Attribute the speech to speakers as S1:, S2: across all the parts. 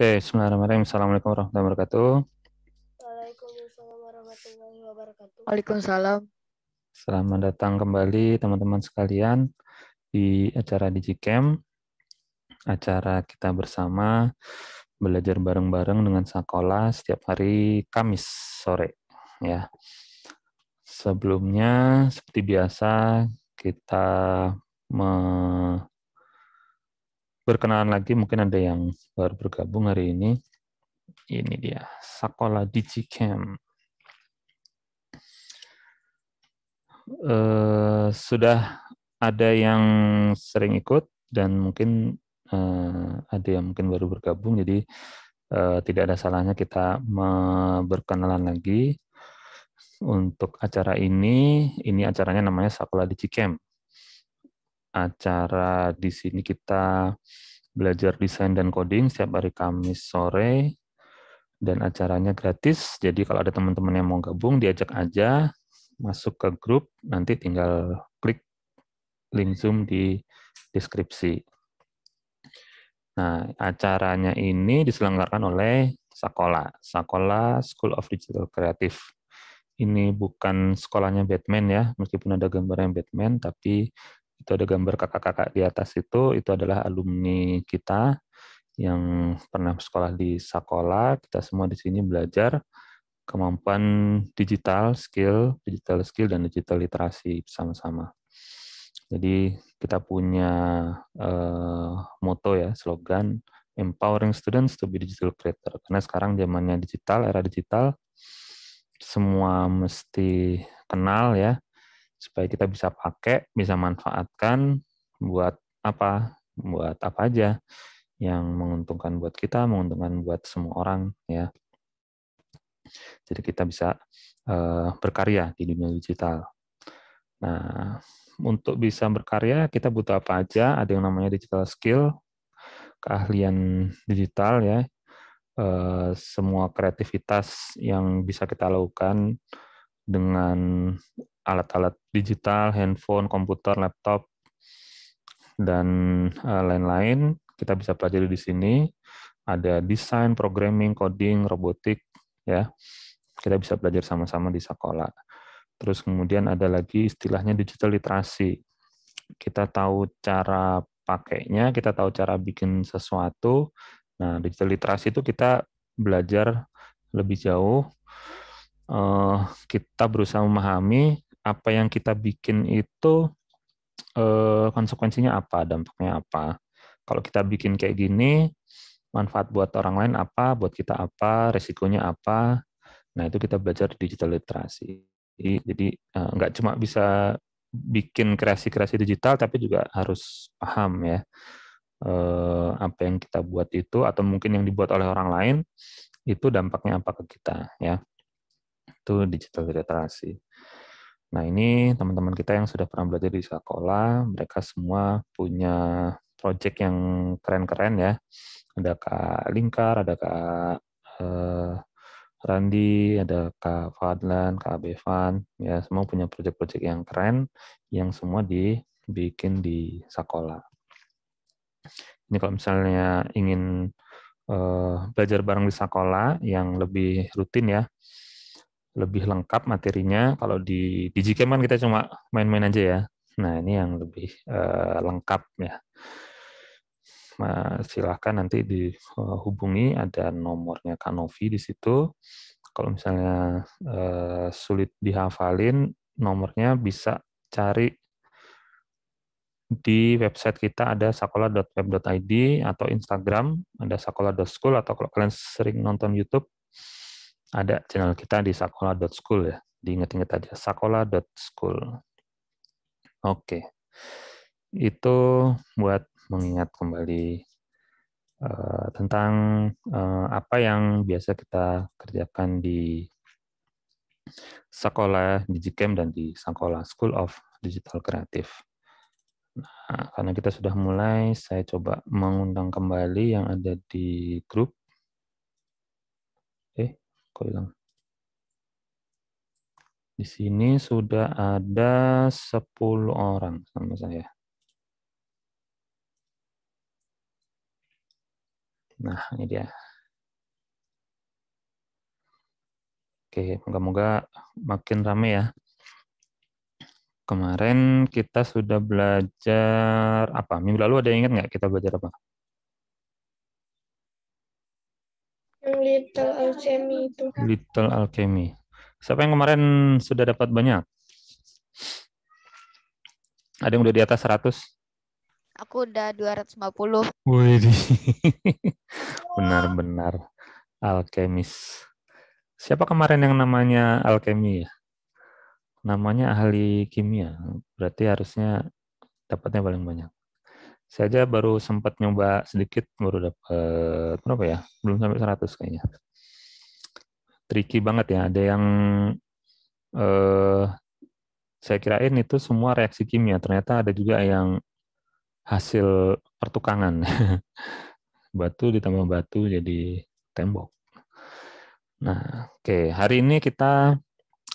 S1: Oke, bismillahirrahmanirrahim. Assalamualaikum warahmatullahi wabarakatuh.
S2: Waalaikumsalam warahmatullahi wabarakatuh. Waalaikumsalam.
S1: Selamat datang kembali teman-teman sekalian di acara DigiCam. Acara kita bersama belajar bareng-bareng dengan sekolah setiap hari Kamis sore ya. Sebelumnya seperti biasa kita me berkenalan lagi, mungkin ada yang baru bergabung hari ini. Ini dia, sekolah Digicam. Eh, sudah ada yang sering ikut dan mungkin eh, ada yang mungkin baru bergabung, jadi eh, tidak ada salahnya kita berkenalan lagi. Untuk acara ini, ini acaranya namanya Sakola Digicam acara di sini kita belajar desain dan coding setiap hari Kamis sore dan acaranya gratis. Jadi kalau ada teman-teman yang mau gabung diajak aja masuk ke grup nanti tinggal klik link Zoom di deskripsi. Nah, acaranya ini diselenggarakan oleh Sakola, Sakola School of Digital Creative. Ini bukan sekolahnya Batman ya, meskipun ada gambar yang Batman, tapi itu ada gambar kakak-kakak di atas itu, itu adalah alumni kita yang pernah sekolah di sekolah. Kita semua di sini belajar kemampuan digital skill, digital skill dan digital literasi bersama-sama. Jadi kita punya uh, moto ya, slogan empowering students to be digital creator. Karena sekarang zamannya digital, era digital, semua mesti kenal ya supaya kita bisa pakai, bisa manfaatkan buat apa, buat apa aja yang menguntungkan buat kita, menguntungkan buat semua orang ya. Jadi kita bisa uh, berkarya di dunia digital. Nah, untuk bisa berkarya kita butuh apa aja? Ada yang namanya digital skill, keahlian digital ya. Uh, semua kreativitas yang bisa kita lakukan dengan alat-alat digital, handphone, komputer, laptop, dan eh, lain-lain. Kita bisa pelajari di sini. Ada desain, programming, coding, robotik, ya. Kita bisa belajar sama-sama di sekolah. Terus kemudian ada lagi istilahnya digital literasi. Kita tahu cara pakainya, kita tahu cara bikin sesuatu. Nah, digital literasi itu kita belajar lebih jauh. Eh, kita berusaha memahami apa yang kita bikin itu eh, konsekuensinya apa, dampaknya apa. Kalau kita bikin kayak gini, manfaat buat orang lain apa, buat kita apa, resikonya apa. Nah itu kita belajar digital literasi. Jadi eh, nggak cuma bisa bikin kreasi-kreasi digital, tapi juga harus paham ya eh, apa yang kita buat itu atau mungkin yang dibuat oleh orang lain itu dampaknya apa ke kita ya. Itu digital literasi. Nah, ini teman-teman kita yang sudah pernah belajar di sekolah, mereka semua punya project yang keren-keren ya. Ada Kak Lingkar, ada Kak eh, Randi, ada Kak Fadlan, Kak Bevan, ya semua punya project-project yang keren yang semua dibikin di sekolah. Ini kalau misalnya ingin eh, belajar bareng di sekolah yang lebih rutin ya, lebih lengkap materinya. Kalau di Digicam kan kita cuma main-main aja ya. Nah ini yang lebih uh, lengkap ya. Nah, silahkan nanti dihubungi eh, ada nomornya Kanovi di situ. Kalau misalnya uh, sulit dihafalin nomornya bisa cari di website kita ada sakola.web.id atau Instagram ada sakola.school atau kalau kalian sering nonton YouTube ada channel kita di sakola.school ya. Diingat-ingat aja, sakola.school. Oke. Itu buat mengingat kembali uh, tentang uh, apa yang biasa kita kerjakan di Sakola Digicam e dan di Sakola School of Digital Creative. Nah, karena kita sudah mulai, saya coba mengundang kembali yang ada di grup kok hilang. Di sini sudah ada 10 orang sama saya. Nah, ini dia. Oke, moga-moga makin rame ya. Kemarin kita sudah belajar apa? Minggu lalu ada yang ingat nggak kita belajar apa?
S2: Little Alchemy itu.
S1: Little Alchemy. Siapa yang kemarin sudah dapat banyak? Ada yang udah di atas 100?
S2: Aku udah 250.
S1: Wih, benar-benar alkemis. Siapa kemarin yang namanya alkemi ya? Namanya ahli kimia. Berarti harusnya dapatnya paling banyak. Saya aja baru sempat nyoba sedikit baru dapat berapa ya? Belum sampai 100 kayaknya. Tricky banget ya. Ada yang eh, saya kirain itu semua reaksi kimia. Ternyata ada juga yang hasil pertukangan. batu ditambah batu jadi tembok. Nah, oke, okay. hari ini kita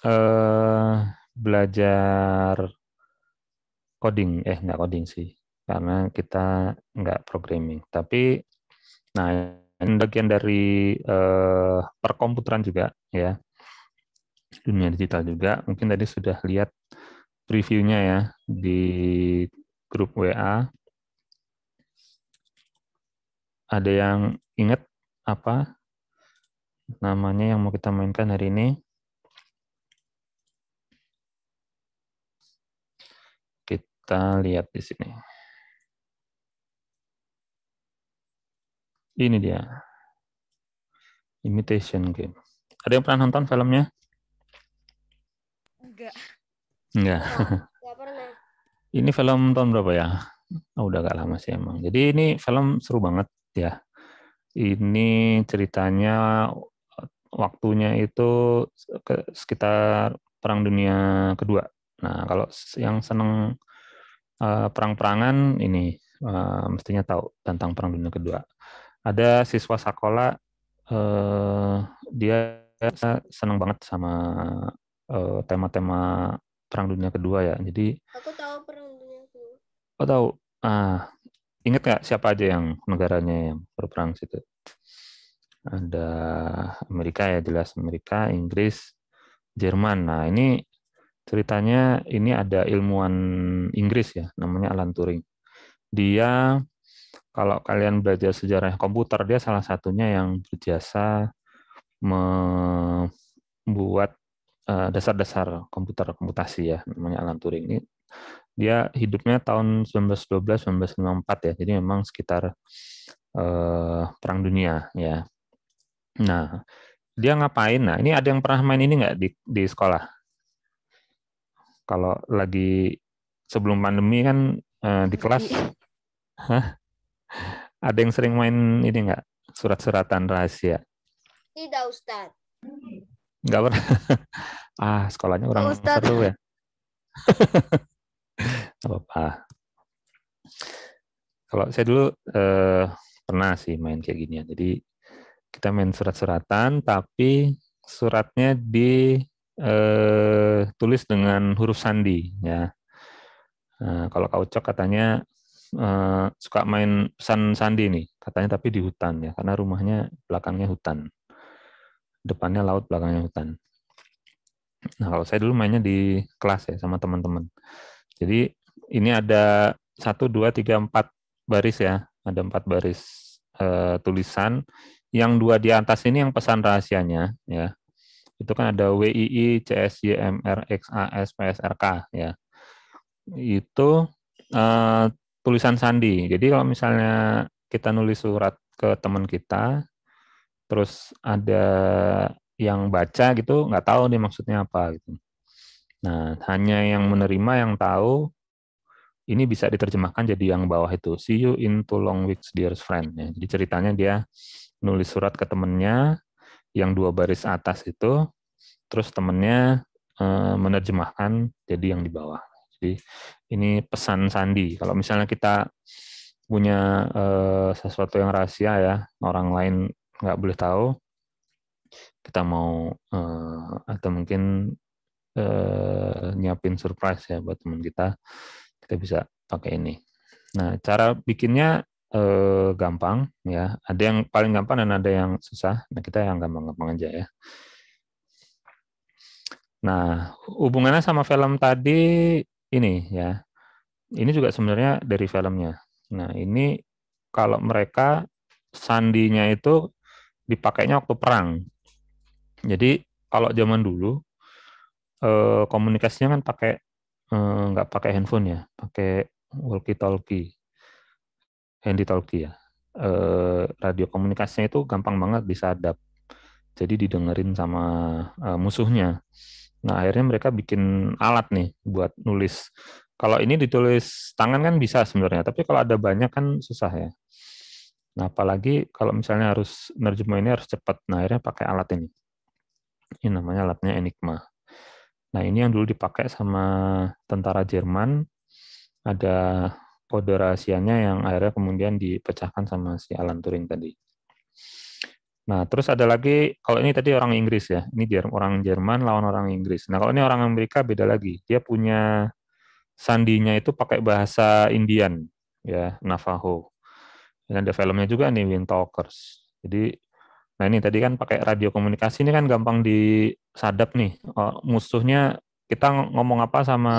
S1: eh, belajar coding, eh nggak coding sih, karena kita nggak programming. Tapi, nah bagian dari uh, perkomputeran juga ya, dunia digital juga. Mungkin tadi sudah lihat previewnya ya di grup WA. Ada yang ingat apa namanya yang mau kita mainkan hari ini? Kita lihat di sini. Ini dia. Imitation Game. Ada yang pernah nonton filmnya? Enggak. Enggak. Enggak pernah. ini film tahun berapa ya? Oh, udah gak lama sih emang. Jadi ini film seru banget ya. Ini ceritanya waktunya itu ke sekitar Perang Dunia Kedua. Nah, kalau yang seneng uh, perang-perangan ini uh, mestinya tahu tentang Perang Dunia Kedua ada siswa sekolah eh, dia senang banget sama eh, tema-tema perang dunia kedua ya jadi aku tahu perang dunia kedua oh tahu ah inget nggak siapa aja yang negaranya yang berperang situ ada Amerika ya jelas Amerika Inggris Jerman nah ini ceritanya ini ada ilmuwan Inggris ya namanya Alan Turing dia kalau kalian belajar sejarah komputer, dia salah satunya yang berjasa membuat eh, dasar-dasar komputer komputasi ya, namanya Alan Turing ini. Dia hidupnya tahun 1912-1954 ya, jadi memang sekitar eh, perang dunia ya. Nah, dia ngapain? Nah, ini ada yang pernah main ini nggak di, di sekolah? Kalau lagi sebelum pandemi kan eh, di kelas, hah? Ada yang sering main ini enggak? Surat-suratan rahasia?
S2: Tidak, Ustaz.
S1: Enggak pernah. ah, sekolahnya kurang satu seru ya. apa-apa. Kalau saya dulu eh, pernah sih main kayak gini ya. Jadi kita main surat-suratan tapi suratnya di eh, tulis dengan huruf sandi ya. Nah, kalau cok katanya Eh, suka main pesan sandi nih, katanya tapi di hutan ya, karena rumahnya belakangnya hutan. Depannya laut, belakangnya hutan. Nah, kalau saya dulu mainnya di kelas ya sama teman-teman. Jadi ini ada satu, dua, tiga, empat baris ya, ada empat baris uh, tulisan. Yang dua di atas ini yang pesan rahasianya ya. Itu kan ada WII, CSYMRXASPSRK PSRK ya. Itu uh, tulisan sandi. Jadi kalau misalnya kita nulis surat ke teman kita, terus ada yang baca gitu, nggak tahu nih maksudnya apa gitu. Nah, hanya yang menerima yang tahu ini bisa diterjemahkan jadi yang bawah itu. See you in two long weeks, dear friend. Ya, jadi ceritanya dia nulis surat ke temennya yang dua baris atas itu, terus temennya eh, menerjemahkan jadi yang di bawah sih. Ini pesan Sandi. Kalau misalnya kita punya eh, sesuatu yang rahasia ya, orang lain nggak boleh tahu, kita mau eh, atau mungkin eh, nyiapin surprise ya buat teman kita, kita bisa pakai ini. Nah, cara bikinnya eh, gampang ya. Ada yang paling gampang dan ada yang susah. Nah, kita yang gampang-gampang aja ya. Nah, hubungannya sama film tadi ini ya. Ini juga sebenarnya dari filmnya. Nah, ini kalau mereka sandinya itu dipakainya waktu perang. Jadi kalau zaman dulu eh, komunikasinya kan pakai eh, nggak pakai handphone ya, pakai walkie-talkie, handy-talkie ya. Eh, radio komunikasinya itu gampang banget disadap, jadi didengerin sama eh, musuhnya. Nah, akhirnya mereka bikin alat nih buat nulis. Kalau ini ditulis tangan kan bisa sebenarnya, tapi kalau ada banyak kan susah ya. Nah, apalagi kalau misalnya harus nerjemah ini harus cepat. Nah, akhirnya pakai alat ini. Ini namanya alatnya Enigma. Nah, ini yang dulu dipakai sama tentara Jerman. Ada kode rahasianya yang akhirnya kemudian dipecahkan sama si Alan Turing tadi. Nah, terus ada lagi kalau ini tadi orang Inggris ya. Ini orang Jerman lawan orang Inggris. Nah, kalau ini orang Amerika beda lagi. Dia punya sandinya itu pakai bahasa Indian ya, Navajo. Dan ada filmnya juga nih Wind Talkers. Jadi nah ini tadi kan pakai radio komunikasi ini kan gampang disadap nih. Oh, musuhnya kita ngomong apa sama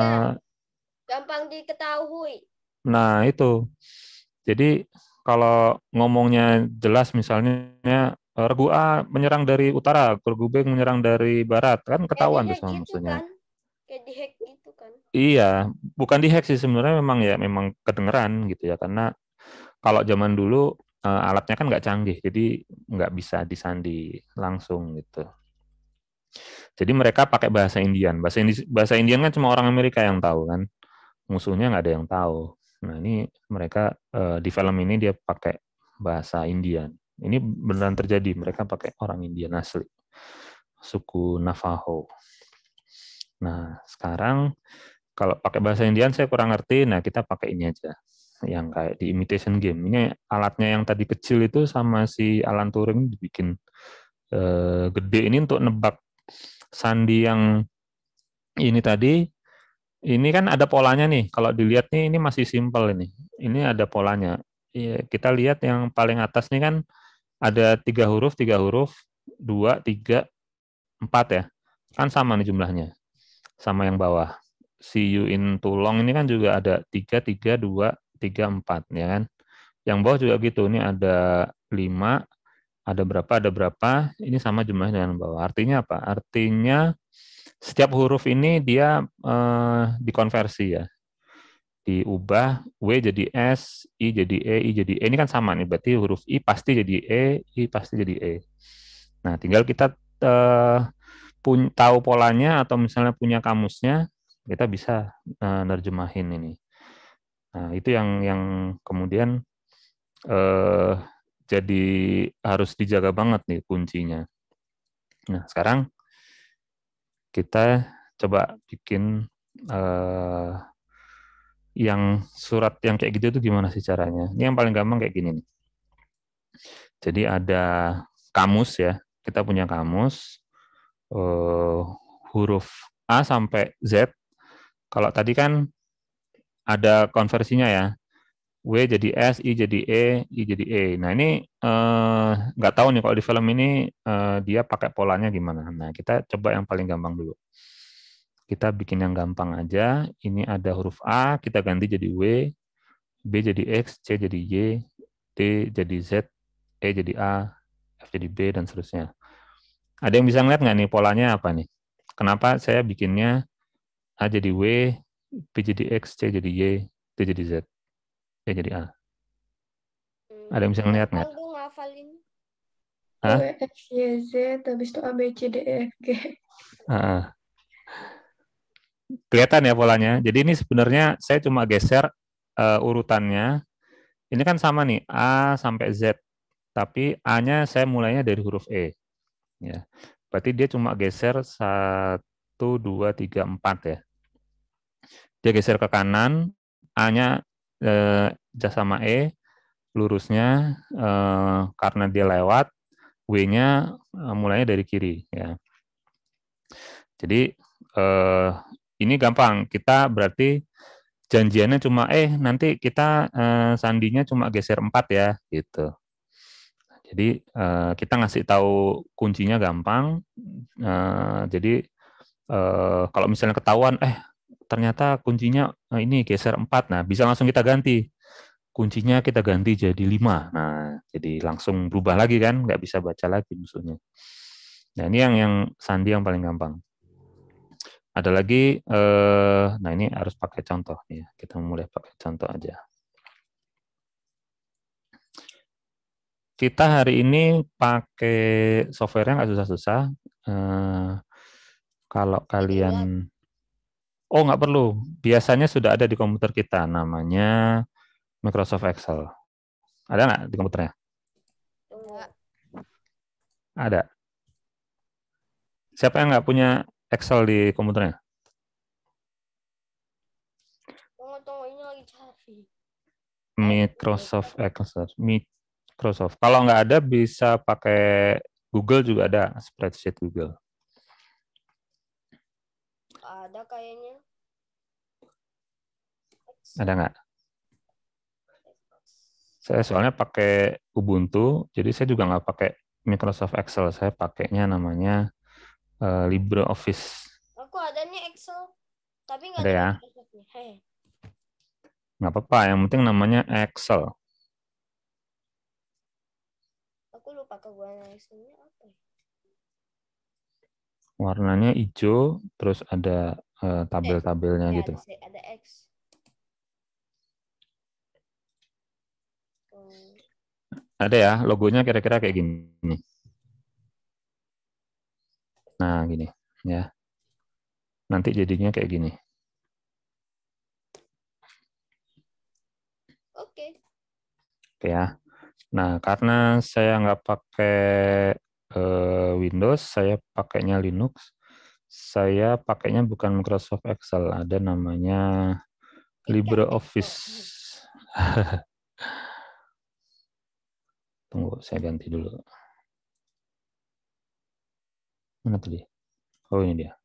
S2: ya, gampang diketahui.
S1: Nah, itu. Jadi kalau ngomongnya jelas misalnya Eh, regu A menyerang dari utara, regu B menyerang dari barat, kan ketahuan tuh sama gitu musuhnya. Kan?
S2: Kayak di gitu kan.
S1: Iya, bukan di hack sih sebenarnya memang ya memang kedengeran gitu ya karena kalau zaman dulu eh, alatnya kan nggak canggih, jadi nggak bisa disandi langsung gitu. Jadi mereka pakai bahasa Indian. Bahasa Indian, bahasa Indian kan cuma orang Amerika yang tahu kan. Musuhnya nggak ada yang tahu. Nah ini mereka eh, di film ini dia pakai bahasa Indian. Ini benar-benar terjadi, mereka pakai orang Indian asli, suku Navajo. Nah, sekarang kalau pakai bahasa Indian saya kurang ngerti, nah kita pakai ini aja yang kayak di imitation game. Ini alatnya yang tadi kecil itu sama si Alan Turing dibikin eh, gede ini untuk nebak sandi yang ini tadi. Ini kan ada polanya nih. Kalau dilihat nih ini masih simpel ini. Ini ada polanya. Iya, kita lihat yang paling atas nih kan ada tiga huruf, tiga huruf, dua, tiga, empat ya. Kan sama nih jumlahnya. Sama yang bawah. See you in tulong ini kan juga ada tiga, tiga, dua, tiga, empat ya kan. Yang bawah juga gitu. Ini ada lima, ada berapa, ada berapa. Ini sama jumlahnya dengan bawah. Artinya apa? Artinya setiap huruf ini dia eh, dikonversi ya diubah W jadi S, I jadi E, I jadi E. Ini kan sama nih, berarti huruf I pasti jadi E, I pasti jadi E. Nah, tinggal kita uh, pun, tahu polanya atau misalnya punya kamusnya, kita bisa uh, nerjemahin ini. Nah, itu yang yang kemudian uh, jadi harus dijaga banget nih kuncinya. Nah, sekarang kita coba bikin uh, yang surat yang kayak gitu itu gimana sih caranya? Ini yang paling gampang kayak gini nih. Jadi ada kamus ya, kita punya kamus uh, huruf A sampai Z. Kalau tadi kan ada konversinya ya, W jadi S, I jadi E, I jadi E. Nah ini eh, nggak eh, tahu nih kalau di film ini eh, dia pakai polanya gimana. Nah kita coba yang paling gampang dulu. Kita bikin yang gampang aja. Ini ada huruf A, kita ganti jadi W, B jadi X, C jadi Y, t jadi Z, E jadi A, F jadi B, dan seterusnya. Ada yang bisa ngeliat nggak nih polanya apa nih? Kenapa saya bikinnya A jadi W, B jadi X, C jadi Y, t jadi Z, E jadi A? Ada yang bisa hmm, ngeliat nggak? Aku Hah?
S2: X, Y, Z, habis itu A, B, C, D, E, F, G.
S1: Uh, kelihatan ya polanya. Jadi ini sebenarnya saya cuma geser uh, urutannya. Ini kan sama nih A sampai Z, tapi A-nya saya mulainya dari huruf E. Ya, berarti dia cuma geser satu, dua, tiga, empat ya. Dia geser ke kanan, A-nya eh, sama E, lurusnya eh, karena dia lewat, W-nya eh, mulainya dari kiri ya. Jadi eh, ini gampang. Kita berarti janjiannya cuma eh nanti kita eh, sandinya cuma geser empat ya gitu. Jadi eh, kita ngasih tahu kuncinya gampang. Eh, jadi eh, kalau misalnya ketahuan eh ternyata kuncinya eh, ini geser empat, Nah, bisa langsung kita ganti. Kuncinya kita ganti jadi lima. Nah, jadi langsung berubah lagi kan, nggak bisa baca lagi musuhnya. Nah, ini yang yang sandi yang paling gampang. Ada lagi, eh, nah ini harus pakai contoh ya. Kita mulai pakai contoh aja. Kita hari ini pakai softwarenya nggak susah-susah. Eh, kalau kalian, iya. oh nggak perlu. Biasanya sudah ada di komputer kita, namanya Microsoft Excel. Ada nggak di komputernya? Ada. Siapa yang nggak punya Excel di komputernya? Tunggu, tunggu. Ini lagi cari. Microsoft Excel. Microsoft. Kalau nggak ada bisa pakai Google juga ada spreadsheet Google. Ada kayaknya. Ada nggak? Saya soalnya pakai Ubuntu, jadi saya juga nggak pakai Microsoft Excel. Saya pakainya namanya uh, eh, Office.
S2: Aku ada nih Excel,
S1: tapi nggak ada, ada ya. Nggak apa-apa, yang penting namanya Excel.
S2: Aku lupa kegunaan Excelnya apa. Ya.
S1: Warnanya hijau, terus ada uh, tabel-tabelnya gitu. Iya, ada X. Ada ya, logonya kira-kira kayak gini. Nah, gini ya. Nanti jadinya kayak gini. Oke. Okay. Ya. Nah, karena saya nggak pakai eh, Windows, saya pakainya Linux. Saya pakainya bukan Microsoft Excel, ada namanya LibreOffice. Tunggu, saya ganti dulu. Mana tadi? Oh ini dia.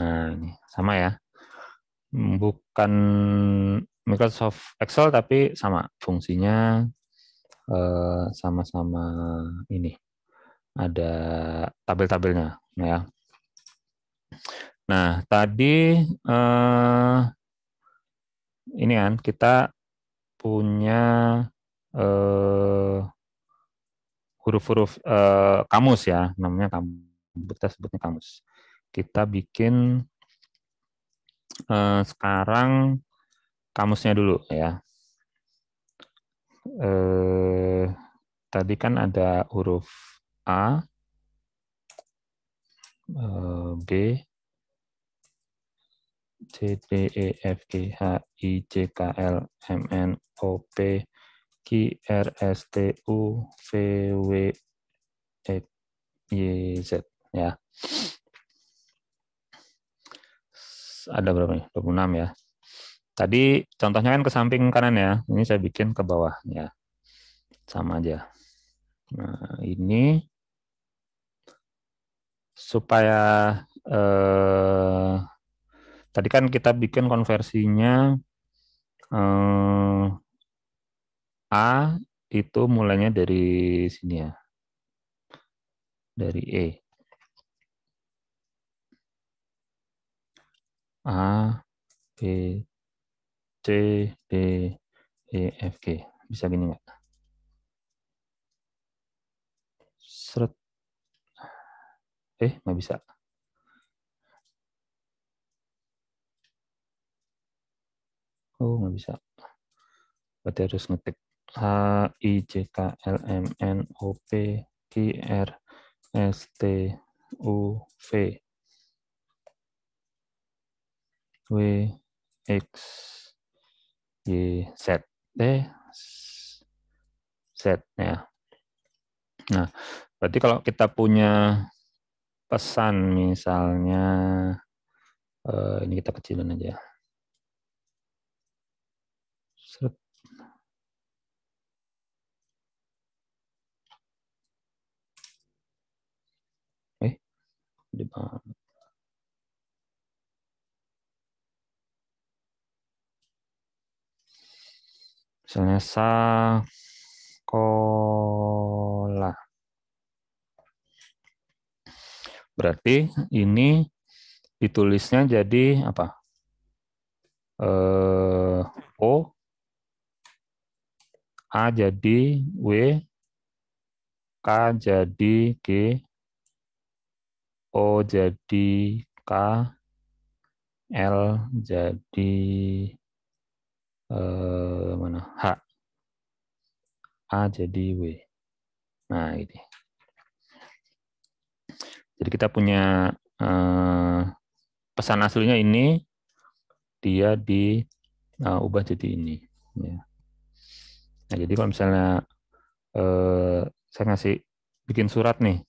S1: Nah ini sama ya. Bukan Microsoft Excel tapi sama fungsinya eh, sama-sama eh, ini. Ada tabel-tabelnya. Nah, ya. Nah tadi eh, ini kan kita punya eh, huruf-huruf uh, kamus ya, namanya kamus, kita sebutnya kamus. Kita bikin uh, sekarang kamusnya dulu ya. Uh, tadi kan ada huruf A, B, C, D, E, F, G, H, I, J, K, L, M, N, O, P, Q, R, S, T, U, V, W, X, e Y, Z. Ya. Ada berapa nih? 26 ya. Tadi contohnya kan ke samping kanan ya. Ini saya bikin ke bawah ya. Sama aja. Nah, ini supaya eh, tadi kan kita bikin konversinya eh, A itu mulainya dari sini ya. Dari E. A, B, C, D, E, F, G. Bisa gini nggak? Seret. Eh, nggak bisa. Oh, nggak bisa. Berarti harus ngetik. A I J K L M N O P Q R S T U V W X Y Z D eh, Z ya. Nah, berarti kalau kita punya pesan misalnya eh, ini kita kecilin aja. Ya.
S2: Set. di bawah.
S1: Misalnya sakola, Berarti ini ditulisnya jadi apa? Eh, o A jadi W, K jadi G, O jadi K, L jadi eh, mana H, A jadi W. Nah, ini. Gitu. Jadi kita punya eh, pesan aslinya ini, dia diubah eh, uh, jadi ini. Ya. Nah, jadi kalau misalnya eh, saya ngasih bikin surat nih,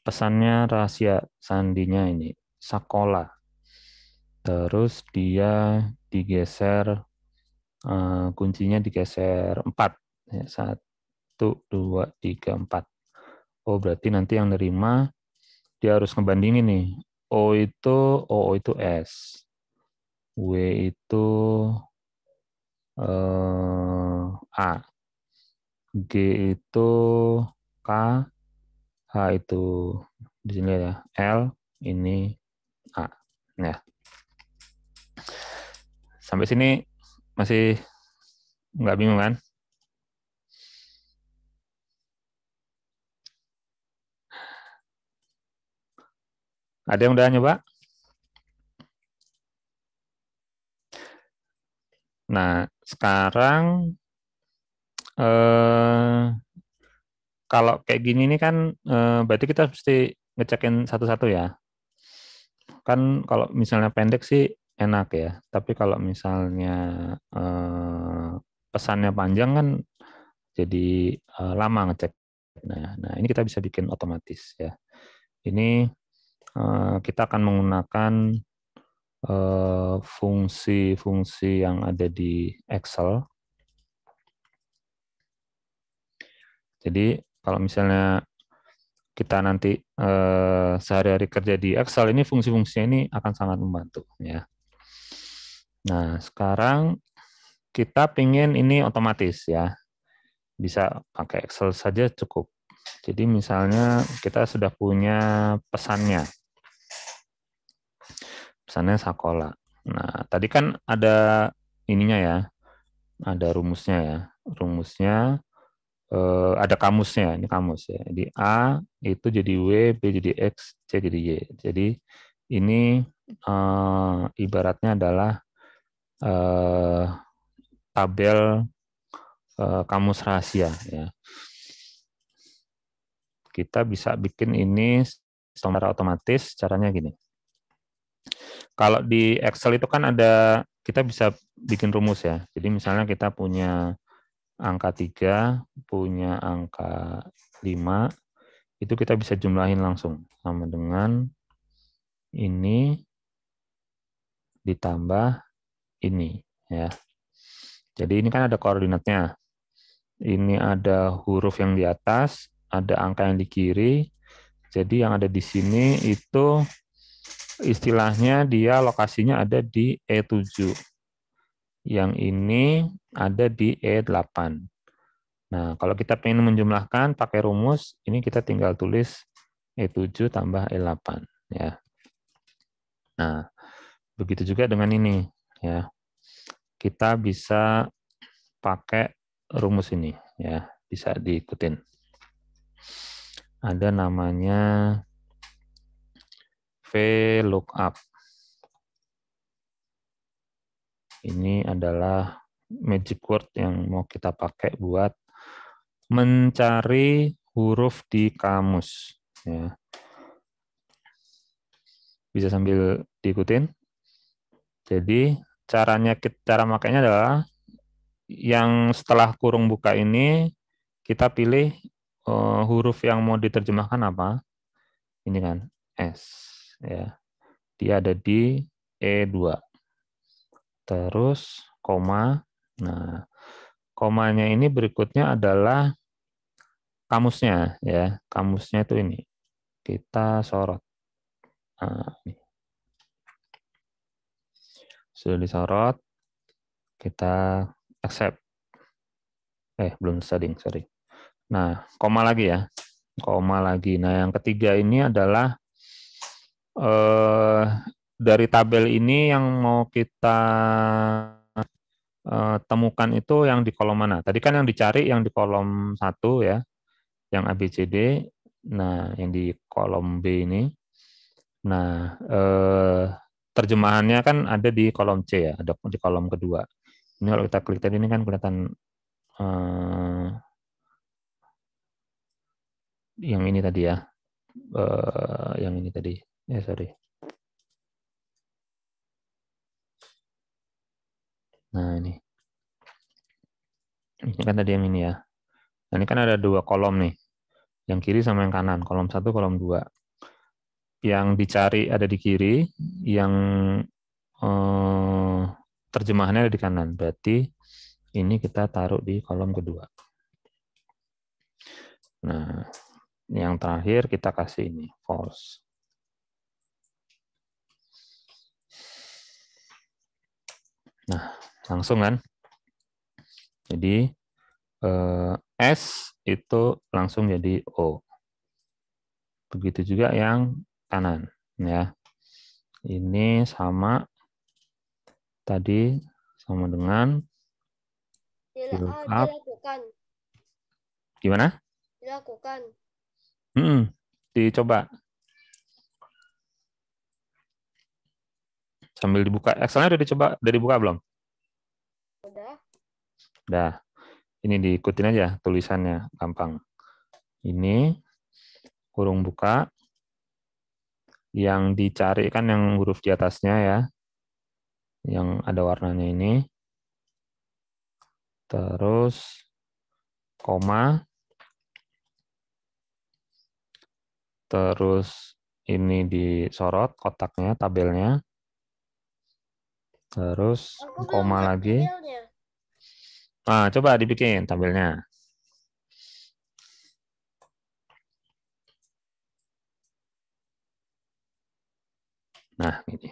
S1: pesannya rahasia sandinya ini sakola terus dia digeser uh, kuncinya digeser empat. ya, satu tiga tiga empat oh berarti nanti yang nerima dia harus ngebandingin nih O itu O itu S W itu uh, A G itu K H itu di sini ya L ini A. Ya. Sampai sini masih nggak bingung kan? Ada yang udah nyoba? Nah, sekarang eh, kalau kayak gini ini kan uh, berarti kita mesti ngecekin satu-satu ya. Kan kalau misalnya pendek sih enak ya, tapi kalau misalnya uh, pesannya panjang kan jadi uh, lama ngecek. Nah, nah ini kita bisa bikin otomatis ya. Ini uh, kita akan menggunakan fungsi-fungsi uh, yang ada di Excel. Jadi kalau misalnya kita nanti eh, sehari-hari kerja di Excel ini fungsi-fungsinya ini akan sangat membantu ya. Nah sekarang kita pingin ini otomatis ya bisa pakai Excel saja cukup. Jadi misalnya kita sudah punya pesannya, pesannya Sakola. Nah tadi kan ada ininya ya, ada rumusnya ya, rumusnya eh, ada kamusnya, ini kamus ya. Jadi A itu jadi W, B jadi X, C jadi Y. Jadi ini eh, ibaratnya adalah eh, tabel eh, kamus rahasia ya. Kita bisa bikin ini secara otomatis, caranya gini. Kalau di Excel itu kan ada kita bisa bikin rumus ya. Jadi misalnya kita punya angka 3, punya angka 5, itu kita bisa jumlahin langsung. Sama dengan ini ditambah ini. ya. Jadi ini kan ada koordinatnya. Ini ada huruf yang di atas, ada angka yang di kiri. Jadi yang ada di sini itu istilahnya dia lokasinya ada di E7 yang ini ada di E8. Nah, kalau kita ingin menjumlahkan pakai rumus, ini kita tinggal tulis E7 tambah E8. ya. Nah, begitu juga dengan ini. ya. Kita bisa pakai rumus ini. ya Bisa diikutin. Ada namanya v lookup. Ini adalah magic word yang mau kita pakai buat mencari huruf di kamus. Ya. Bisa sambil diikutin. Jadi caranya cara makainya adalah yang setelah kurung buka ini kita pilih uh, huruf yang mau diterjemahkan apa? Ini kan S ya. Dia ada di E2 terus koma. Nah, komanya ini berikutnya adalah kamusnya ya. Kamusnya itu ini. Kita sorot. Nah, Sudah disorot. Kita accept. Eh, belum setting sorry. Nah, koma lagi ya. Koma lagi. Nah, yang ketiga ini adalah eh, dari tabel ini yang mau kita uh, temukan itu yang di kolom mana? Tadi kan yang dicari yang di kolom satu ya, yang ABCD. Nah, yang di kolom B ini. Nah, uh, terjemahannya kan ada di kolom C ya, ada di kolom kedua. Ini kalau kita klik tadi ini kan kelihatan uh, yang ini tadi ya, uh, yang ini tadi. Ya, sorry. Nah ini. Ini kan tadi yang ini ya. Nah, ini kan ada dua kolom nih. Yang kiri sama yang kanan. Kolom satu, kolom dua. Yang dicari ada di kiri, yang eh, terjemahannya ada di kanan. Berarti ini kita taruh di kolom kedua. Nah, yang terakhir kita kasih ini, false. Nah, langsung kan. Jadi eh, S itu langsung jadi O. Begitu juga yang kanan ya. Ini sama tadi sama dengan dilengkap. Ah, dilakukan. Gimana? Dilakukan. Hmm, dicoba. Sambil dibuka. Excelnya udah dicoba, udah dibuka belum? Dah, ini diikutin aja tulisannya, gampang. Ini, kurung buka, yang dicari kan yang huruf di atasnya ya, yang ada warnanya ini. Terus, koma, terus ini disorot kotaknya, tabelnya, terus koma lagi. Nah, coba dibikin tampilnya. Nah, ini.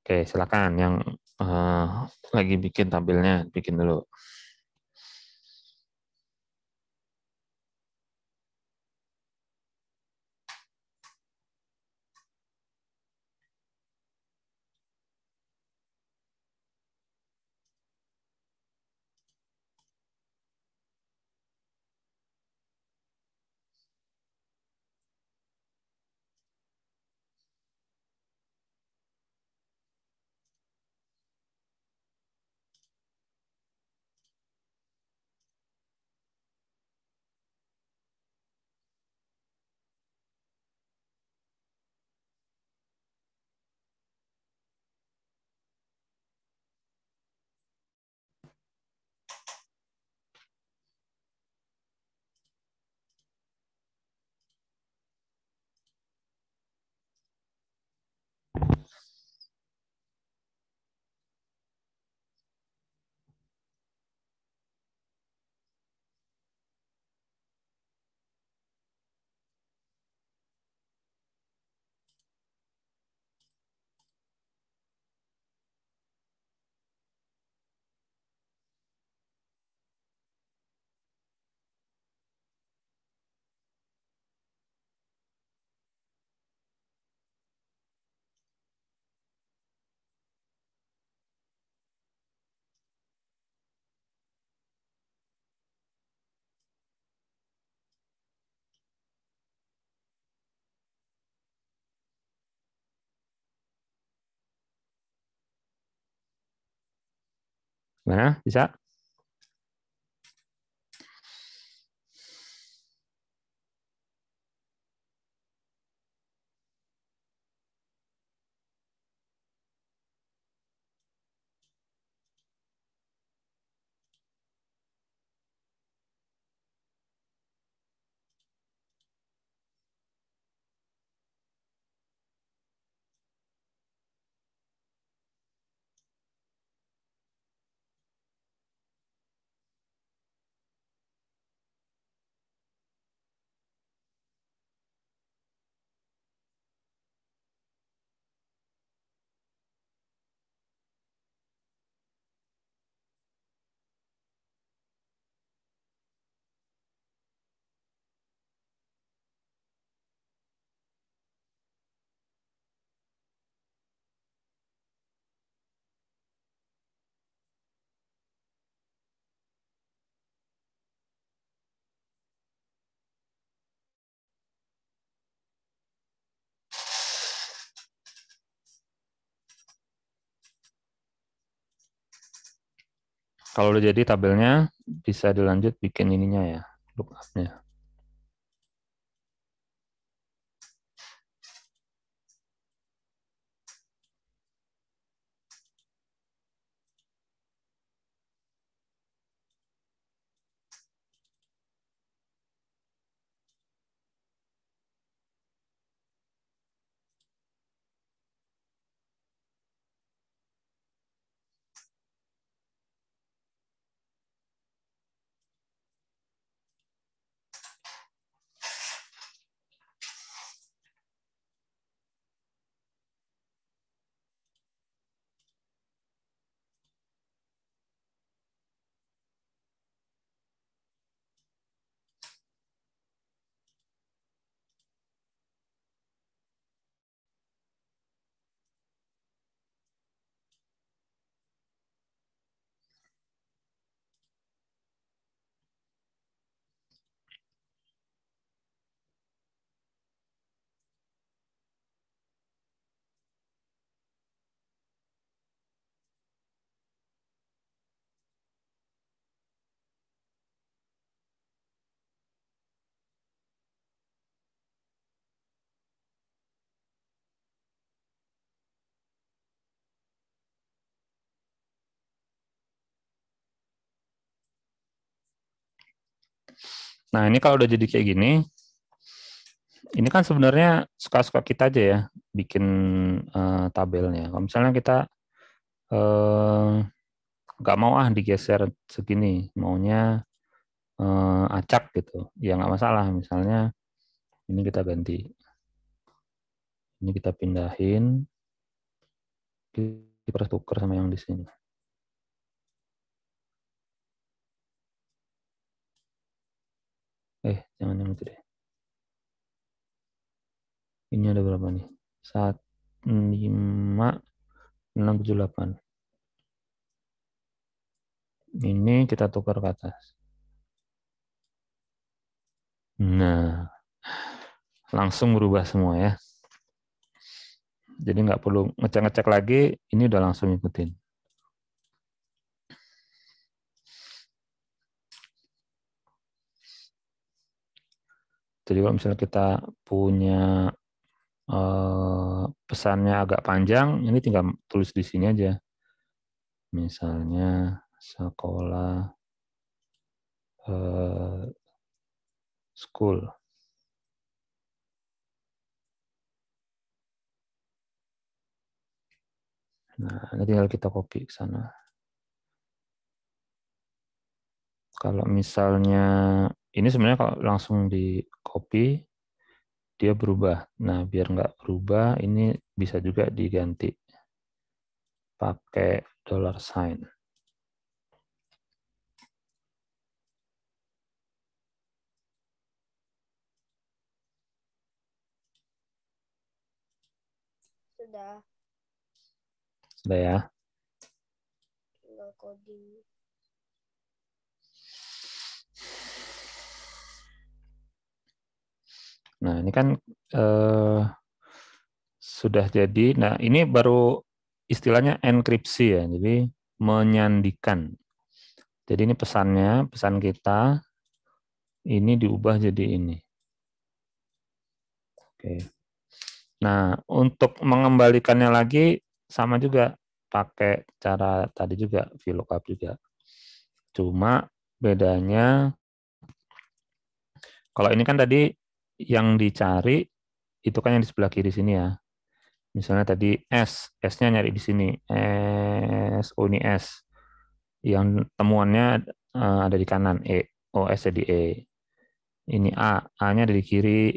S1: Oke, silakan yang uh, lagi bikin tampilnya, bikin dulu. Bueno, ¿y ya? kalau udah jadi tabelnya bisa dilanjut bikin ininya ya lookupnya Nah, ini kalau udah jadi kayak gini, ini kan sebenarnya suka-suka kita aja ya bikin uh, tabelnya. Kalau misalnya kita eh, nggak uh, mau ah digeser segini, maunya uh, acak gitu, ya nggak masalah. Misalnya ini kita ganti, ini kita pindahin, kita tuker sama yang di sini. Eh, jangan yang itu deh. Ini ada berapa nih? Saat 5, 6, 7, 8. Ini kita tukar ke atas. Nah, langsung berubah semua ya. Jadi nggak perlu ngecek-ngecek lagi, ini udah langsung ikutin. Jadi kalau misalnya kita punya eh, pesannya agak panjang, ini tinggal tulis di sini aja. Misalnya sekolah eh, school. Nah, ini tinggal kita copy ke sana. Kalau misalnya ini sebenarnya kalau langsung di copy, dia berubah. Nah, biar nggak berubah, ini bisa juga diganti pakai dollar sign.
S2: Sudah. Sudah ya.
S1: Nah, ini kan eh, sudah jadi. Nah, ini baru istilahnya enkripsi ya. Jadi menyandikan. Jadi ini pesannya, pesan kita ini diubah jadi ini. Oke. Nah, untuk mengembalikannya lagi sama juga pakai cara tadi juga VLOOKUP juga. Cuma bedanya kalau ini kan tadi yang dicari itu kan yang di sebelah kiri sini ya. Misalnya tadi S, S-nya nyari di sini. S, o oh ini S. Yang temuannya eh, ada di kanan, E. o oh, S jadi E. Ini A, A-nya ada di kiri,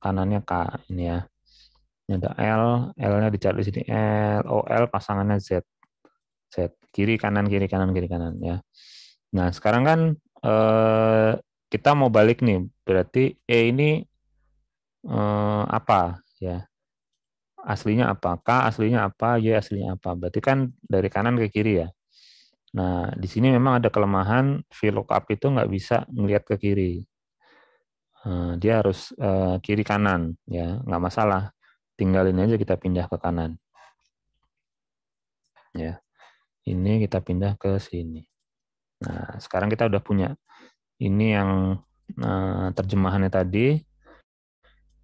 S1: kanannya K. Ini ya. Ini ada L, L-nya dicari di sini. L, O, oh, L pasangannya Z. Z. Kiri, kanan, kiri, kanan, kiri, kanan. ya. Nah, sekarang kan eh, kita mau balik nih. Berarti E ini eh, apa ya aslinya apa k aslinya apa y aslinya apa berarti kan dari kanan ke kiri ya nah di sini memang ada kelemahan VLOOKUP itu nggak bisa melihat ke kiri eh, dia harus eh, kiri kanan ya nggak masalah tinggalin aja kita pindah ke kanan ya ini kita pindah ke sini nah sekarang kita udah punya ini yang eh, terjemahannya tadi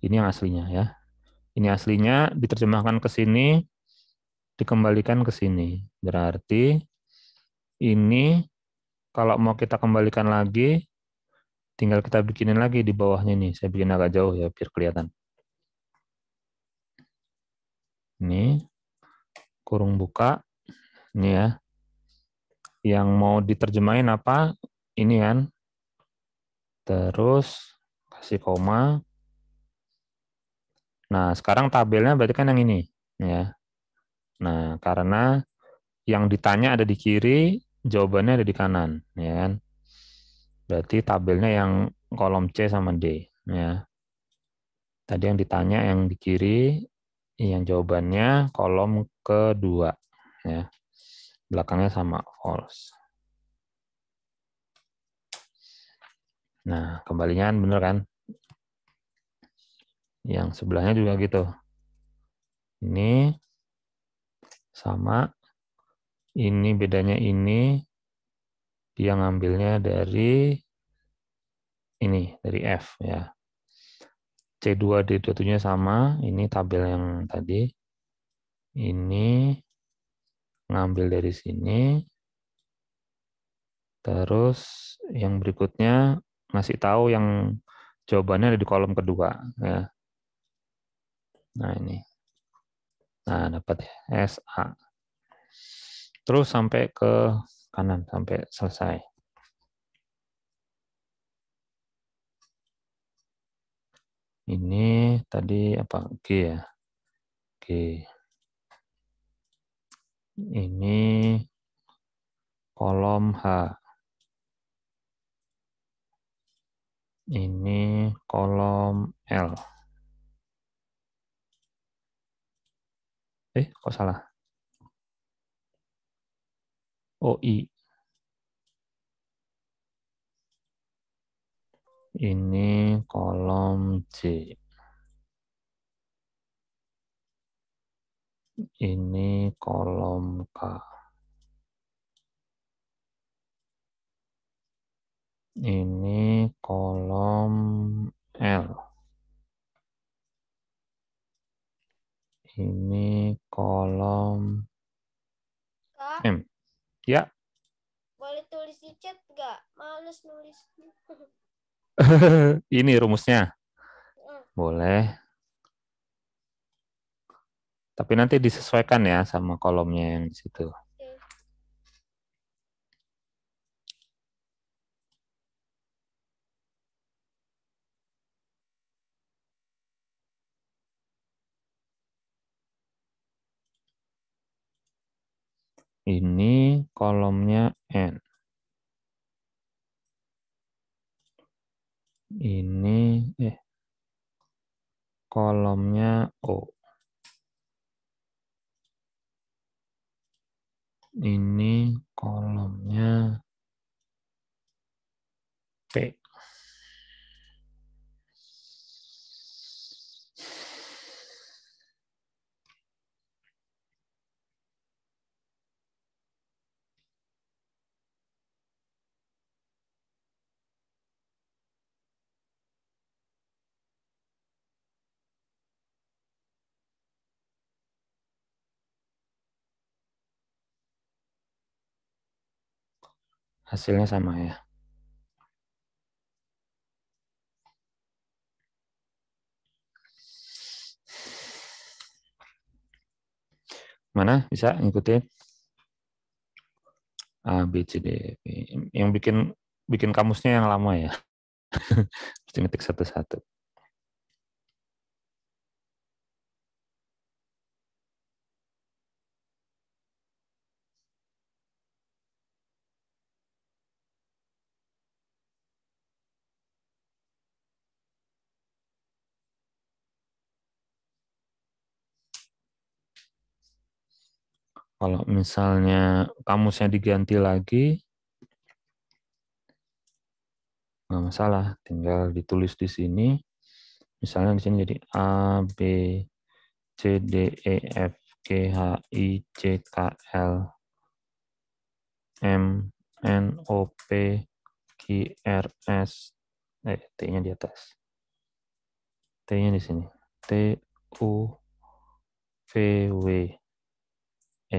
S1: ini yang aslinya ya. Ini aslinya diterjemahkan ke sini, dikembalikan ke sini. Berarti ini kalau mau kita kembalikan lagi, tinggal kita bikinin lagi di bawahnya nih. Saya bikin agak jauh ya biar kelihatan. Ini kurung buka, ini ya. Yang mau diterjemahin apa? Ini kan. Terus kasih koma, Nah, sekarang tabelnya berarti kan yang ini, ya. Nah, karena yang ditanya ada di kiri, jawabannya ada di kanan, ya kan? Berarti tabelnya yang kolom C sama D, ya. Tadi yang ditanya yang di kiri, yang jawabannya kolom kedua, ya. Belakangnya sama false. Nah, kembalinya benar kan? kan? yang sebelahnya juga gitu ini sama ini bedanya ini dia ngambilnya dari ini dari F ya C2D27 nya sama ini tabel yang tadi ini ngambil dari sini terus yang berikutnya ngasih tahu yang jawabannya ada di kolom kedua ya Nah ini. Nah dapat ya, SA. Terus sampai ke kanan, sampai selesai. Ini tadi apa? G ya. G. Ini kolom H. Ini kolom L. eh kok salah OI oh, ini kolom C. Ini kolom K. Ini kolom L. Ini kolom Kak, M. Ya. Boleh tulis di chat nggak? Males nulis. Ini rumusnya. Hmm. Boleh. Tapi nanti disesuaikan ya sama kolomnya yang di situ. Ini kolomnya N. hasilnya sama ya. Mana bisa ngikutin? A, B, C, D, E. Yang bikin bikin kamusnya yang lama ya. Mesti ngetik satu-satu. Kalau misalnya kamusnya diganti lagi, nggak masalah, tinggal ditulis di sini. Misalnya di sini jadi A, B, C, D, E, F, G, H, I, J, K, L, M, N, O, P, Q, R, S, eh, T-nya di atas. T-nya di sini. T, U, V, W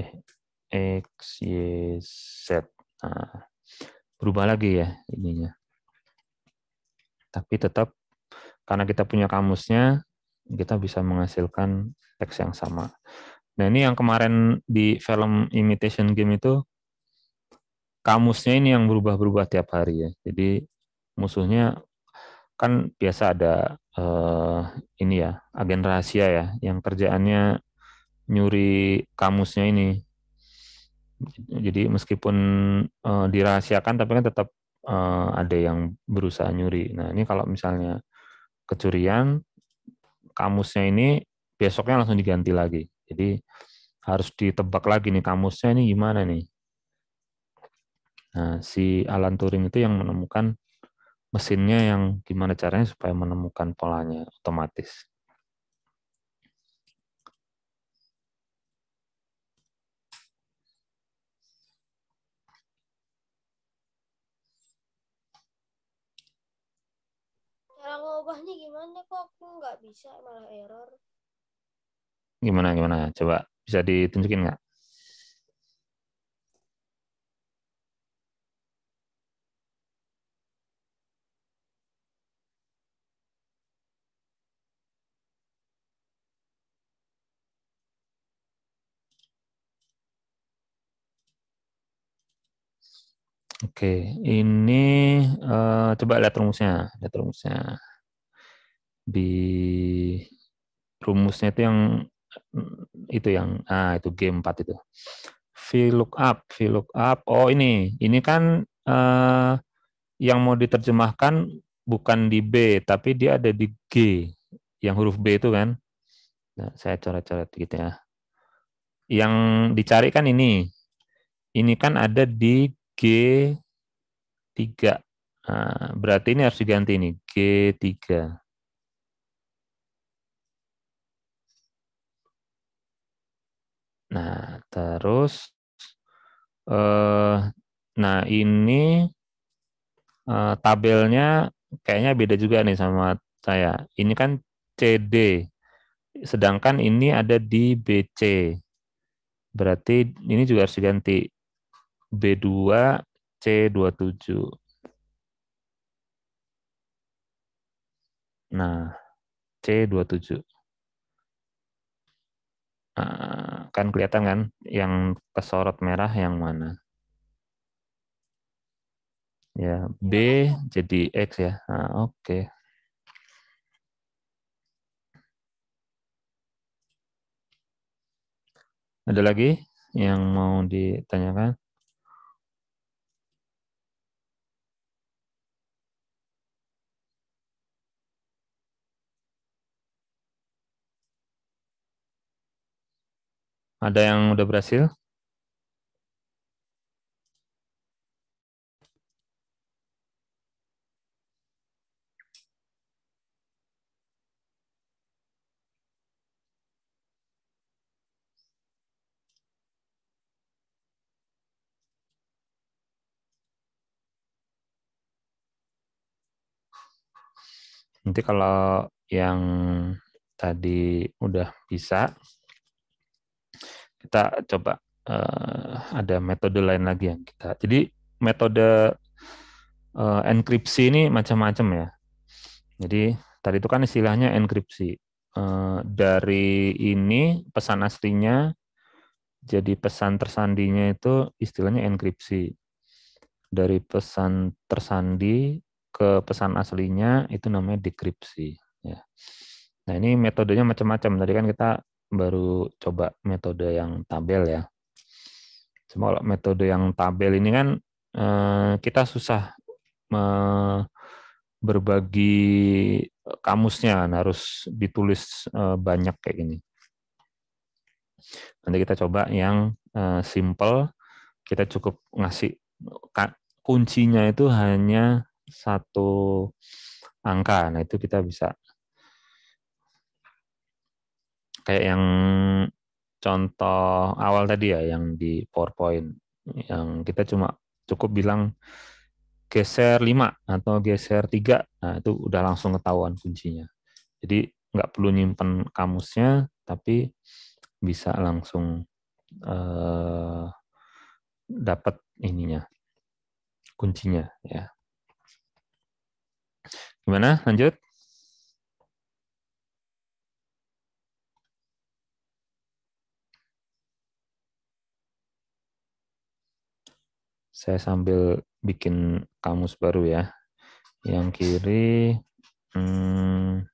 S1: eh X, Y, Z. Nah, berubah lagi ya ininya. Tapi tetap karena kita punya kamusnya, kita bisa menghasilkan teks yang sama. Nah ini yang kemarin di film Imitation Game itu, kamusnya ini yang berubah-berubah tiap hari ya. Jadi musuhnya kan biasa ada eh, ini ya agen rahasia ya, yang kerjaannya nyuri kamusnya ini. Jadi meskipun uh, dirahasiakan tapi kan tetap uh, ada yang berusaha nyuri. Nah, ini kalau misalnya kecurian kamusnya ini besoknya langsung diganti lagi. Jadi harus ditebak lagi nih kamusnya ini gimana nih. Nah, si Alan Turing itu yang menemukan mesinnya yang gimana caranya supaya menemukan polanya otomatis.
S2: ngubahnya gimana kok aku nggak bisa malah error
S1: gimana gimana coba bisa ditunjukin nggak Oke, ini uh, coba lihat rumusnya, lihat rumusnya di rumusnya itu yang itu yang ah itu game 4 itu up look up oh ini ini kan uh, yang mau diterjemahkan bukan di B tapi dia ada di G yang huruf B itu kan nah, saya coret-coret gitu ya yang dicari kan ini ini kan ada di G3 nah, berarti ini harus diganti nih G3 Nah, terus eh nah ini eh, tabelnya kayaknya beda juga nih sama saya. Ini kan CD. Sedangkan ini ada di BC. Berarti ini juga harus diganti B2 C27. Nah, C27. Eh, kan kelihatan kan yang kesorot merah yang mana. Ya, B jadi X ya. Nah, Oke. Okay. Ada lagi yang mau ditanyakan? Ada yang udah berhasil? Nanti kalau yang tadi udah bisa, kita coba uh, ada metode lain lagi yang kita. Jadi metode uh, enkripsi ini macam-macam ya. Jadi tadi itu kan istilahnya enkripsi. Uh, dari ini pesan aslinya jadi pesan tersandinya itu istilahnya enkripsi. Dari pesan tersandi ke pesan aslinya itu namanya dekripsi. Ya. Nah ini metodenya macam-macam. Tadi kan kita baru coba metode yang tabel ya. Cuma kalau metode yang tabel ini kan eh, kita susah berbagi eh, kamusnya, kan, harus ditulis eh, banyak kayak gini. Nanti kita coba yang simple, kita cukup ngasih kuncinya itu hanya satu angka. Nah itu kita bisa kayak yang contoh awal tadi ya yang di PowerPoint yang kita cuma cukup bilang geser 5 atau geser 3 nah itu udah langsung ketahuan kuncinya jadi nggak perlu nyimpen kamusnya tapi bisa langsung eh, dapat ininya kuncinya ya gimana lanjut Saya sambil bikin kamus baru ya. Yang kiri hmm,